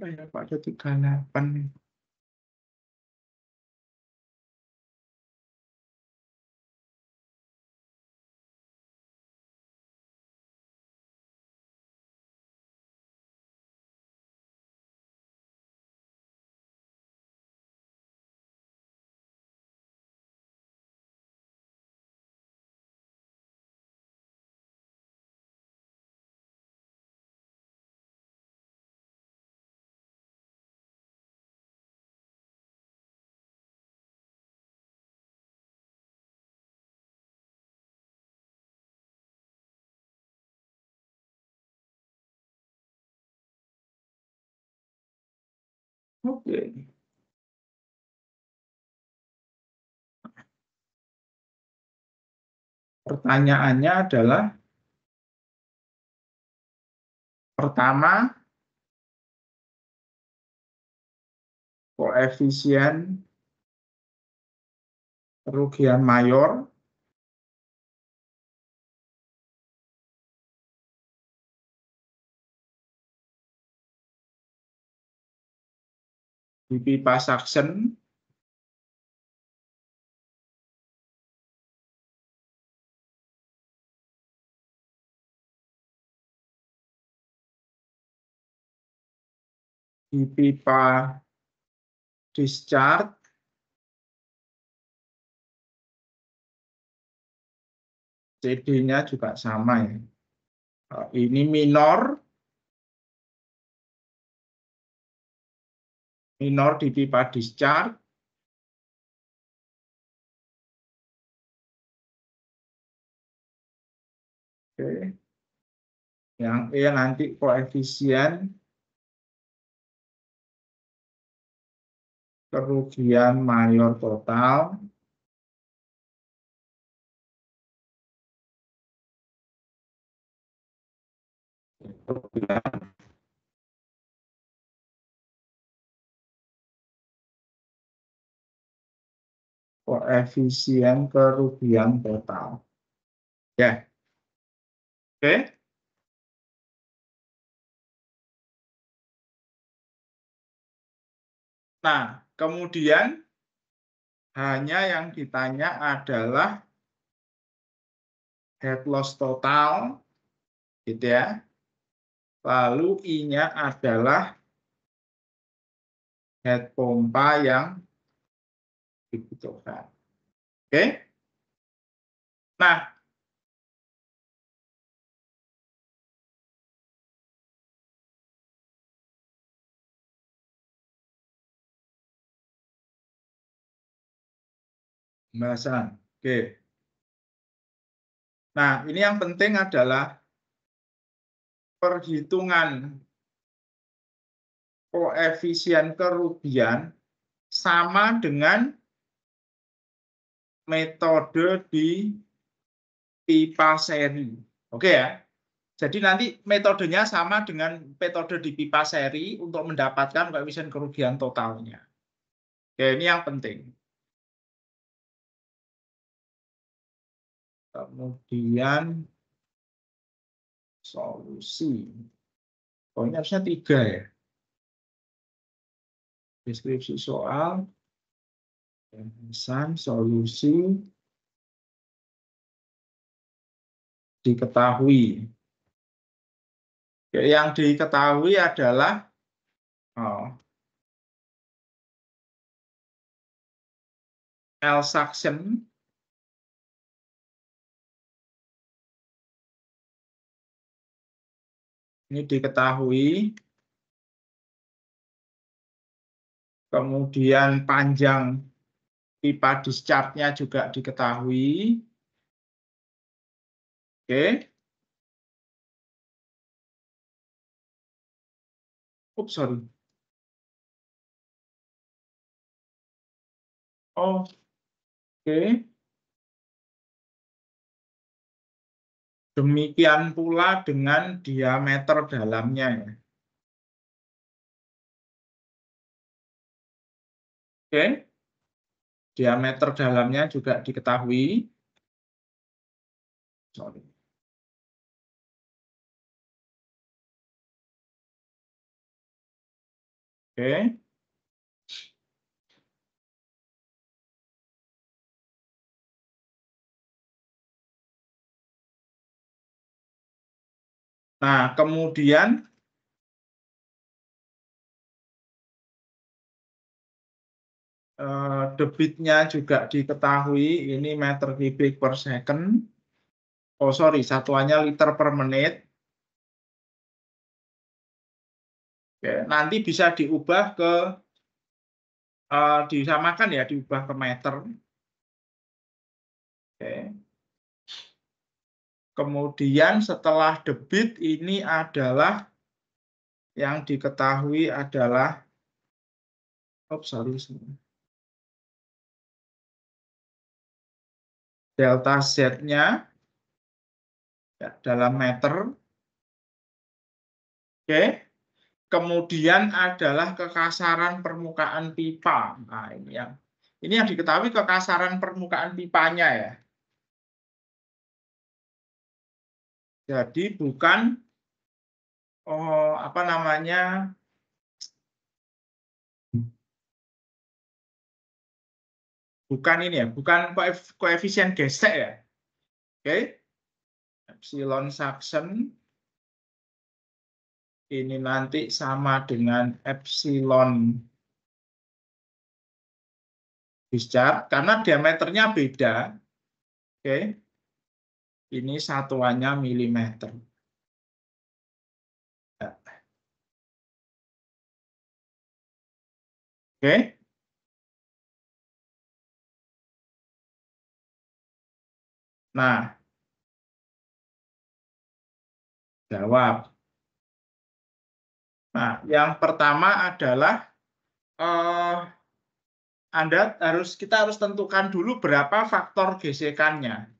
đây là quả cho tự cả là văn Oke. Pertanyaannya adalah pertama koefisien kerugian mayor di pipa suction di pipa discharge CD-nya juga sama ya. Ini minor, minor di pipa discharge Oke. Yang E nanti koefisien kerugian mayor total. Kerugian koefisien kerugian total. Ya. Oke. Okay. Nah, kemudian hanya yang ditanya adalah head loss total, gitu ya. Lalu I-nya adalah head pompa yang dibutuhkan. Oke? Okay? Nah, pembahasan. Oke. Okay. Nah, ini yang penting adalah perhitungan koefisien kerugian sama dengan metode di pipa seri. Oke ya. Jadi nanti metodenya sama dengan metode di pipa seri untuk mendapatkan koefisien kerugian totalnya. Oke, ini yang penting. Kemudian solusi. Poinnya harusnya tiga ya. Deskripsi soal, Rumusan solusi diketahui. Yang diketahui adalah oh, L suction ini diketahui kemudian panjang pipa discharge-nya juga diketahui. Oke. Oops, sorry. Oh, oke. Okay. Demikian pula dengan diameter dalamnya ya. Oke. Okay. Diameter dalamnya juga diketahui. Sorry. Oke. Nah, kemudian Eh, debitnya juga diketahui ini meter kubik per second. Oh sorry, satuannya liter per menit. Oke, nanti bisa diubah ke uh, disamakan ya, diubah ke meter. Oke. Kemudian setelah debit ini adalah yang diketahui adalah Oops, sorry, sorry. delta Z-nya ya, dalam meter. Oke. Kemudian adalah kekasaran permukaan pipa. Nah, ini yang ini yang diketahui kekasaran permukaan pipanya ya. Jadi bukan oh apa namanya bukan ini ya, bukan koefisien gesek ya. Oke. Okay. Epsilon suction ini nanti sama dengan epsilon discharge karena diameternya beda. Oke. Okay. Ini satuannya milimeter. Ya. Oke. Okay. Nah, jawab. Nah, yang pertama adalah eh, Anda harus kita harus tentukan dulu berapa faktor gesekannya.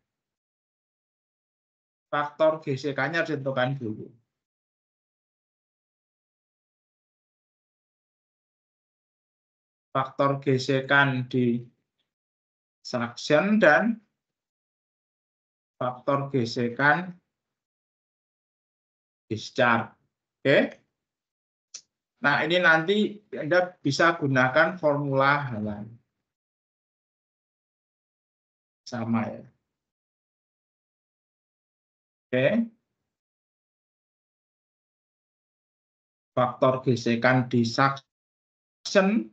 Faktor gesekannya harus ditentukan dulu. Faktor gesekan di selection dan faktor gesekan discharge. Oke. Nah, ini nanti Anda bisa gunakan formula halan. Sama ya. Oke. Faktor gesekan di suction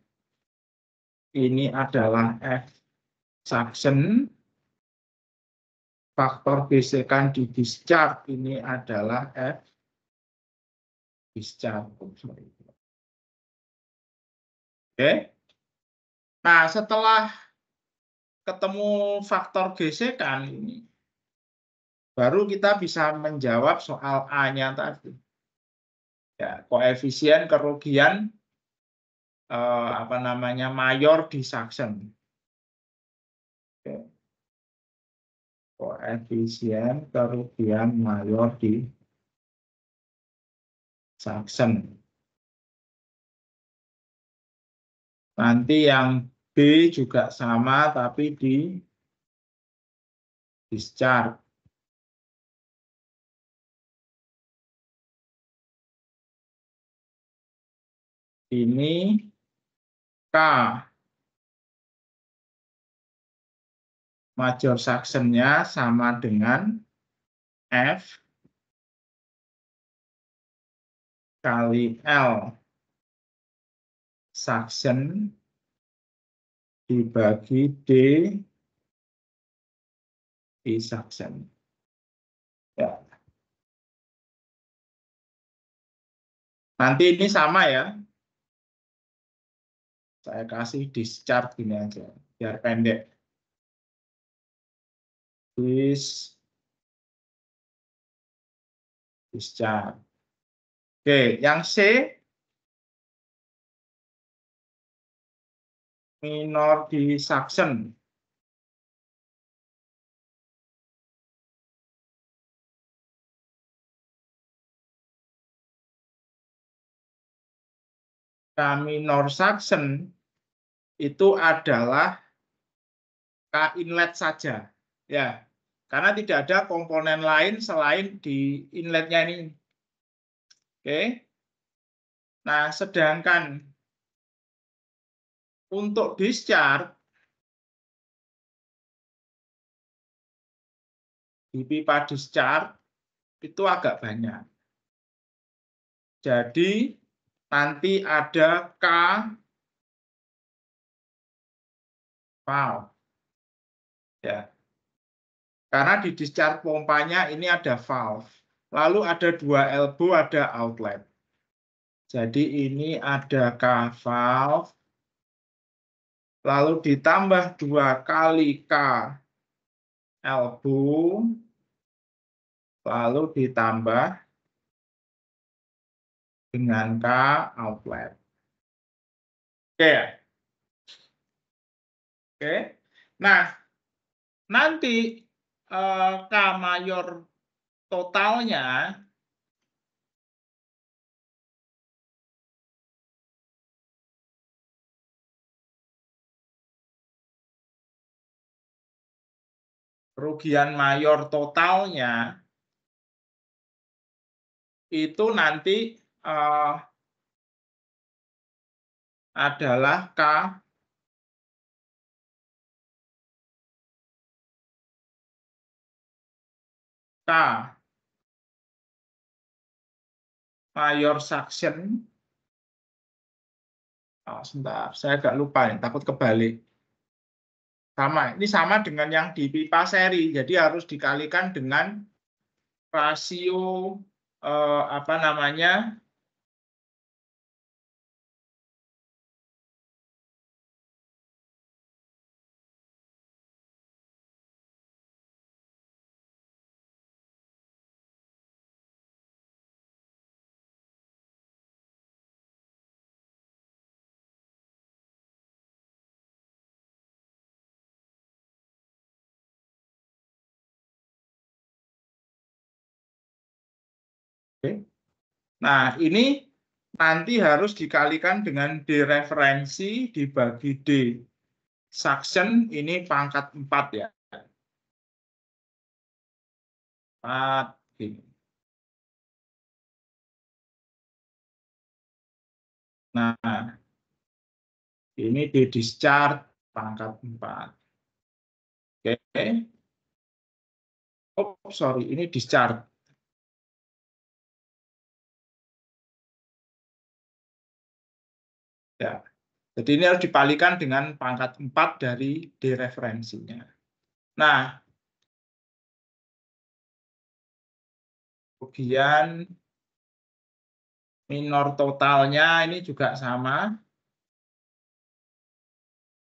ini adalah F suction faktor gesekan di discharge ini adalah F discharge. Oh, Oke. Nah, setelah ketemu faktor gesekan ini, baru kita bisa menjawab soal A-nya tadi. Ya, koefisien kerugian eh, apa namanya mayor di suction. koefisien kerugian mayor di saxon. Nanti yang B juga sama tapi di discharge. Ini K major suctionnya sama dengan F kali L suction dibagi D di suction. Ya. Nanti ini sama ya. Saya kasih discharge ini aja, biar pendek this discharge. Oke, yang C minor disruption. K nah, minor suction itu adalah K inlet saja, ya. Karena tidak ada komponen lain selain di inletnya ini. Oke. Nah, sedangkan untuk discharge di pipa discharge itu agak banyak. Jadi nanti ada K valve. Ya. Karena di discharge pompanya ini ada valve. Lalu ada dua elbow, ada outlet. Jadi ini ada K valve. Lalu ditambah dua kali K elbow. Lalu ditambah dengan K outlet. Oke okay. Ya? Oke. Okay. Nah, nanti Eh, K mayor totalnya kerugian mayor totalnya itu nanti uh, adalah K kita prior suction oh, sebentar saya agak lupa nih, takut kebalik sama ini sama dengan yang di pipa seri jadi harus dikalikan dengan rasio eh, apa namanya Nah, ini nanti harus dikalikan dengan direferensi dibagi D. Suction ini pangkat 4 ya. 4 Nah, ini di discharge pangkat 4. Oke. Okay. Oh, sorry, ini discharge. Ya. Jadi ini harus dipalikan dengan pangkat 4 dari dereferensinya. Nah, kemudian minor totalnya ini juga sama.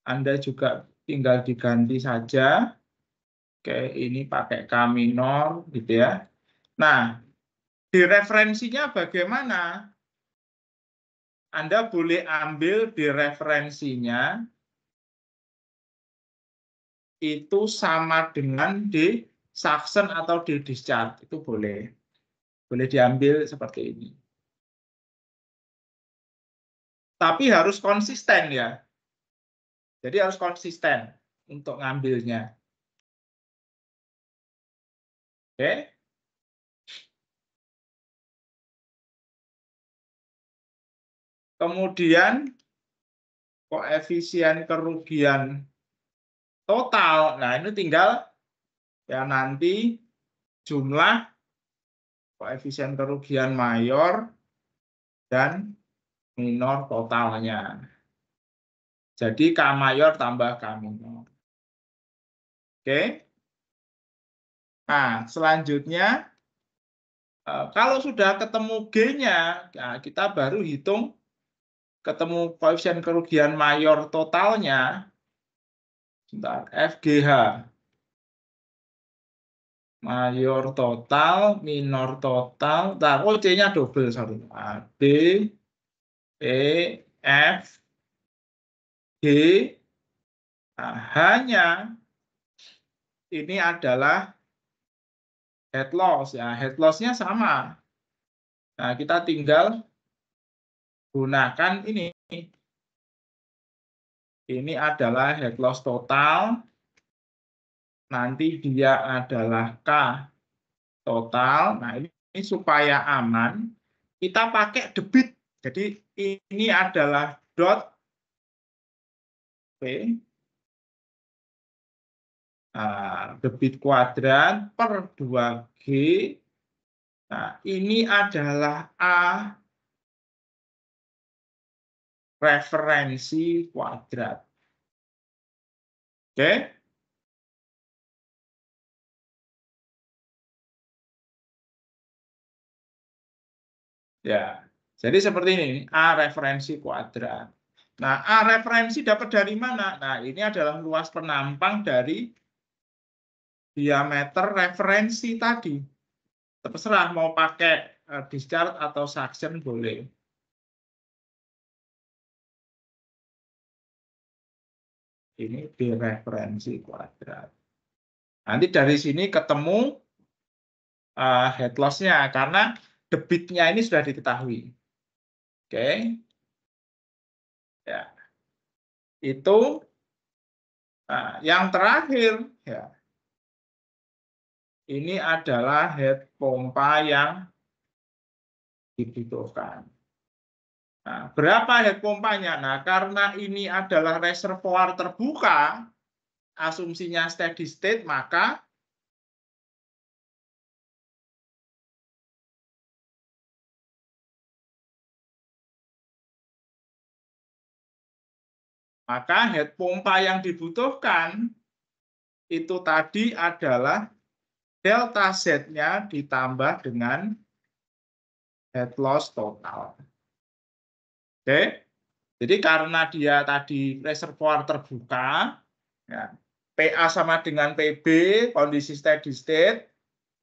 Anda juga tinggal diganti saja. Oke, ini pakai K minor gitu ya. Nah, di referensinya bagaimana? Anda boleh ambil di referensinya itu sama dengan di Saxon atau di discharge itu boleh. Boleh diambil seperti ini. Tapi harus konsisten ya. Jadi harus konsisten untuk ngambilnya. Oke. Okay. Kemudian koefisien kerugian total. Nah, ini tinggal ya nanti jumlah koefisien kerugian mayor dan minor totalnya. Jadi K mayor tambah K minor. Oke. Nah, selanjutnya eh, kalau sudah ketemu G-nya, nah, kita baru hitung ketemu koefisien kerugian mayor totalnya, sebentar, FGH. Mayor total, minor total, tak, nah, oh nya double, sorry. A, D, E, F, G, nah, hanya ini adalah head loss ya head lossnya sama nah kita tinggal gunakan ini. Ini adalah head loss total. Nanti dia adalah K total. Nah, ini, ini supaya aman, kita pakai debit. Jadi ini adalah dot P Nah, debit kuadrat per 2G. Nah, ini adalah A referensi kuadrat. Oke. Okay? Ya, jadi seperti ini, A referensi kuadrat. Nah, A referensi dapat dari mana? Nah, ini adalah luas penampang dari diameter referensi tadi. Terserah mau pakai eh, discharge atau suction boleh. ini direferensi kuadrat. Nanti dari sini ketemu uh, head loss-nya karena debitnya ini sudah diketahui. Oke. Okay. Ya. Itu nah, yang terakhir ya. Ini adalah head pompa yang dibutuhkan. Nah, berapa head pompanya? Nah, karena ini adalah reservoir terbuka, asumsinya steady state, maka maka head pompa yang dibutuhkan itu tadi adalah delta Z-nya ditambah dengan head loss total. Oke. Jadi karena dia tadi reservoir terbuka, ya, PA sama dengan PB, kondisi steady state,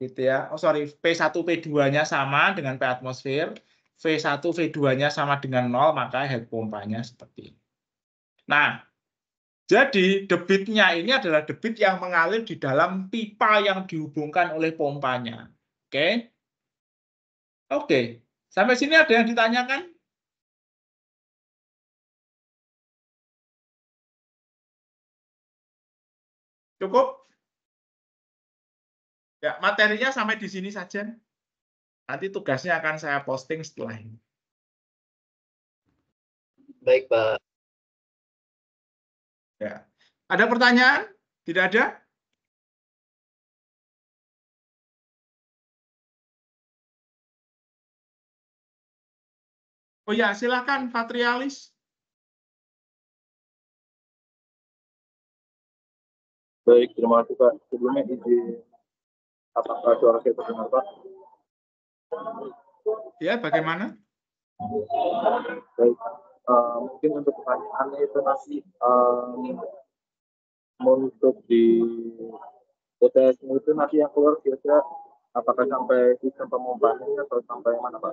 gitu ya. Oh sorry, P1, P2-nya sama dengan P atmosfer, V1, V2-nya sama dengan nol, maka head pompanya seperti ini. Nah, jadi debitnya ini adalah debit yang mengalir di dalam pipa yang dihubungkan oleh pompanya. Oke. Okay? Oke, okay. sampai sini ada yang ditanyakan? Cukup? Ya, materinya sampai di sini saja. Nanti tugasnya akan saya posting setelah ini. Baik, Pak. Ya. Ada pertanyaan? Tidak ada? Oh ya, silakan Fatrialis. Baik, terima kasih Pak. Sebelumnya izin apakah suara saya terdengar Pak? Ya, bagaimana? Baik, uh, mungkin untuk pertanyaan itu nanti um, eh, untuk di UTS itu nanti yang keluar kira-kira apakah sampai sistem pemompaannya atau sampai mana Pak?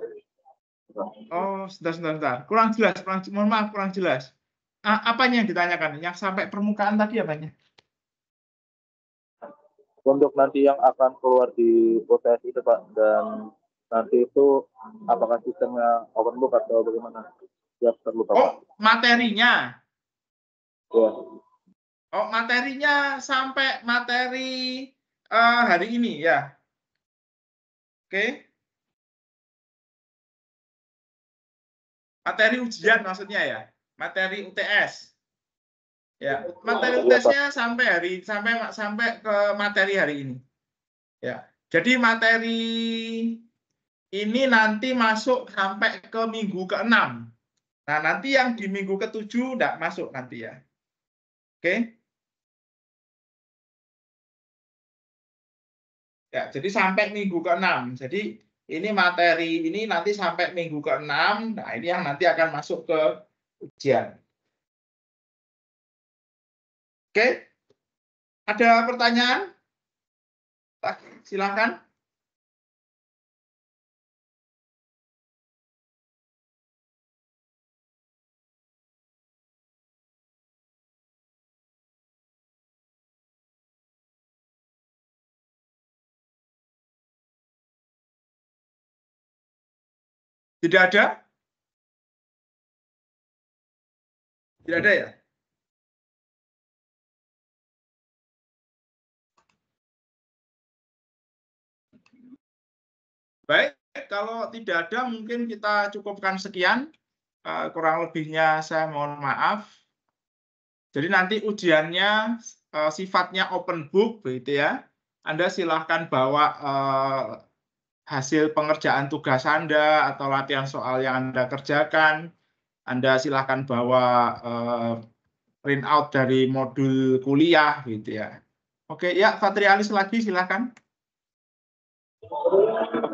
Oh, sebentar, sebentar, sebentar. Kurang jelas, kurang, mohon maaf, kurang jelas. A apanya yang ditanyakan? Yang sampai permukaan tadi apanya? Ya, untuk nanti yang akan keluar di proses itu Pak dan nanti itu apakah sistemnya open book atau bagaimana? Ya perlu Pak. Oh, materinya. Ya. Oh, materinya sampai materi uh, hari ini ya. Oke. Okay. Materi ujian maksudnya ya. Materi UTS. Ya, iya. materi tesnya sampai hari sampai sampai ke materi hari ini. Ya. Jadi materi ini nanti masuk sampai ke minggu ke-6. Nah, nanti yang di minggu ke-7 tidak masuk nanti ya. Oke. Ya, jadi sampai minggu ke-6. Jadi ini materi ini nanti sampai minggu ke-6. Nah, ini yang nanti akan masuk ke ujian. Oke, ada pertanyaan? Silahkan. Tidak ada? Tidak ada ya? Baik, kalau tidak ada mungkin kita cukupkan sekian. Eh, kurang lebihnya saya mohon maaf. Jadi nanti ujiannya eh, sifatnya open book begitu ya. Anda silahkan bawa eh, hasil pengerjaan tugas Anda atau latihan soal yang Anda kerjakan. Anda silahkan bawa print out dari modul kuliah gitu ya. Oke, ya Fatrialis lagi silahkan.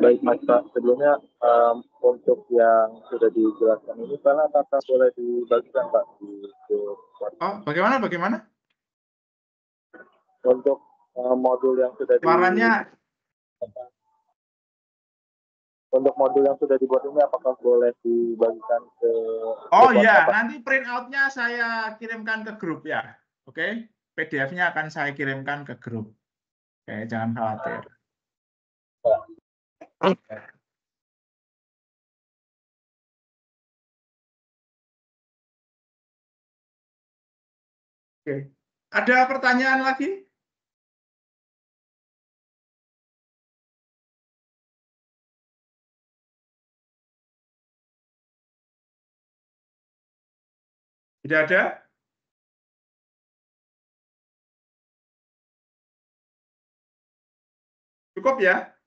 Baik Mas Pak, sebelumnya um, untuk yang sudah dijelaskan ini, Pak, apakah boleh dibagikan Pak di, di Oh, bagaimana? Bagaimana? Untuk uh, modul yang sudah Suaranya untuk modul yang sudah dibuat ini apakah boleh dibagikan ke Oh iya, nanti print outnya saya kirimkan ke grup ya. Oke, okay? PDF-nya akan saya kirimkan ke grup. Oke, okay, jangan khawatir. Oke. Ada pertanyaan lagi? Tidak ada? Cukup ya?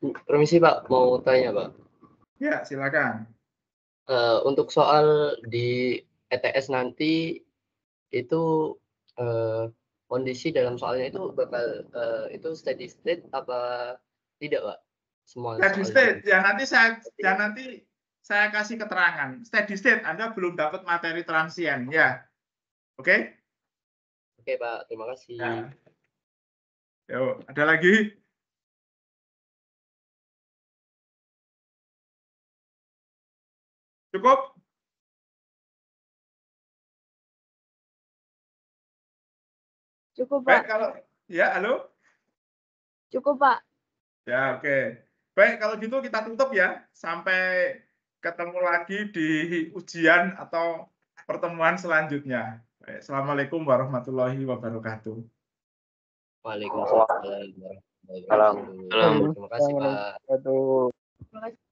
Permisi Pak, mau tanya Pak. Ya, silakan. Uh, untuk soal di ETS nanti itu uh, kondisi dalam soalnya itu bakal uh, itu steady state apa tidak Pak? Semua steady state. Ya nanti saya ya nanti saya kasih keterangan. Steady state Anda belum dapat materi transien ya. Oke? Okay? Oke, okay, Pak. Terima kasih. Ya. Yo, ada lagi? Cukup? Cukup, Pak. Baik, kalau ya, halo. Cukup, Pak. Ya, oke. Okay. Baik, kalau gitu kita tutup ya. Sampai ketemu lagi di ujian atau pertemuan selanjutnya. Baik, Assalamualaikum warahmatullahi wabarakatuh. Waalaikumsalam warahmatullahi Terima kasih, Pak. Terima kasih.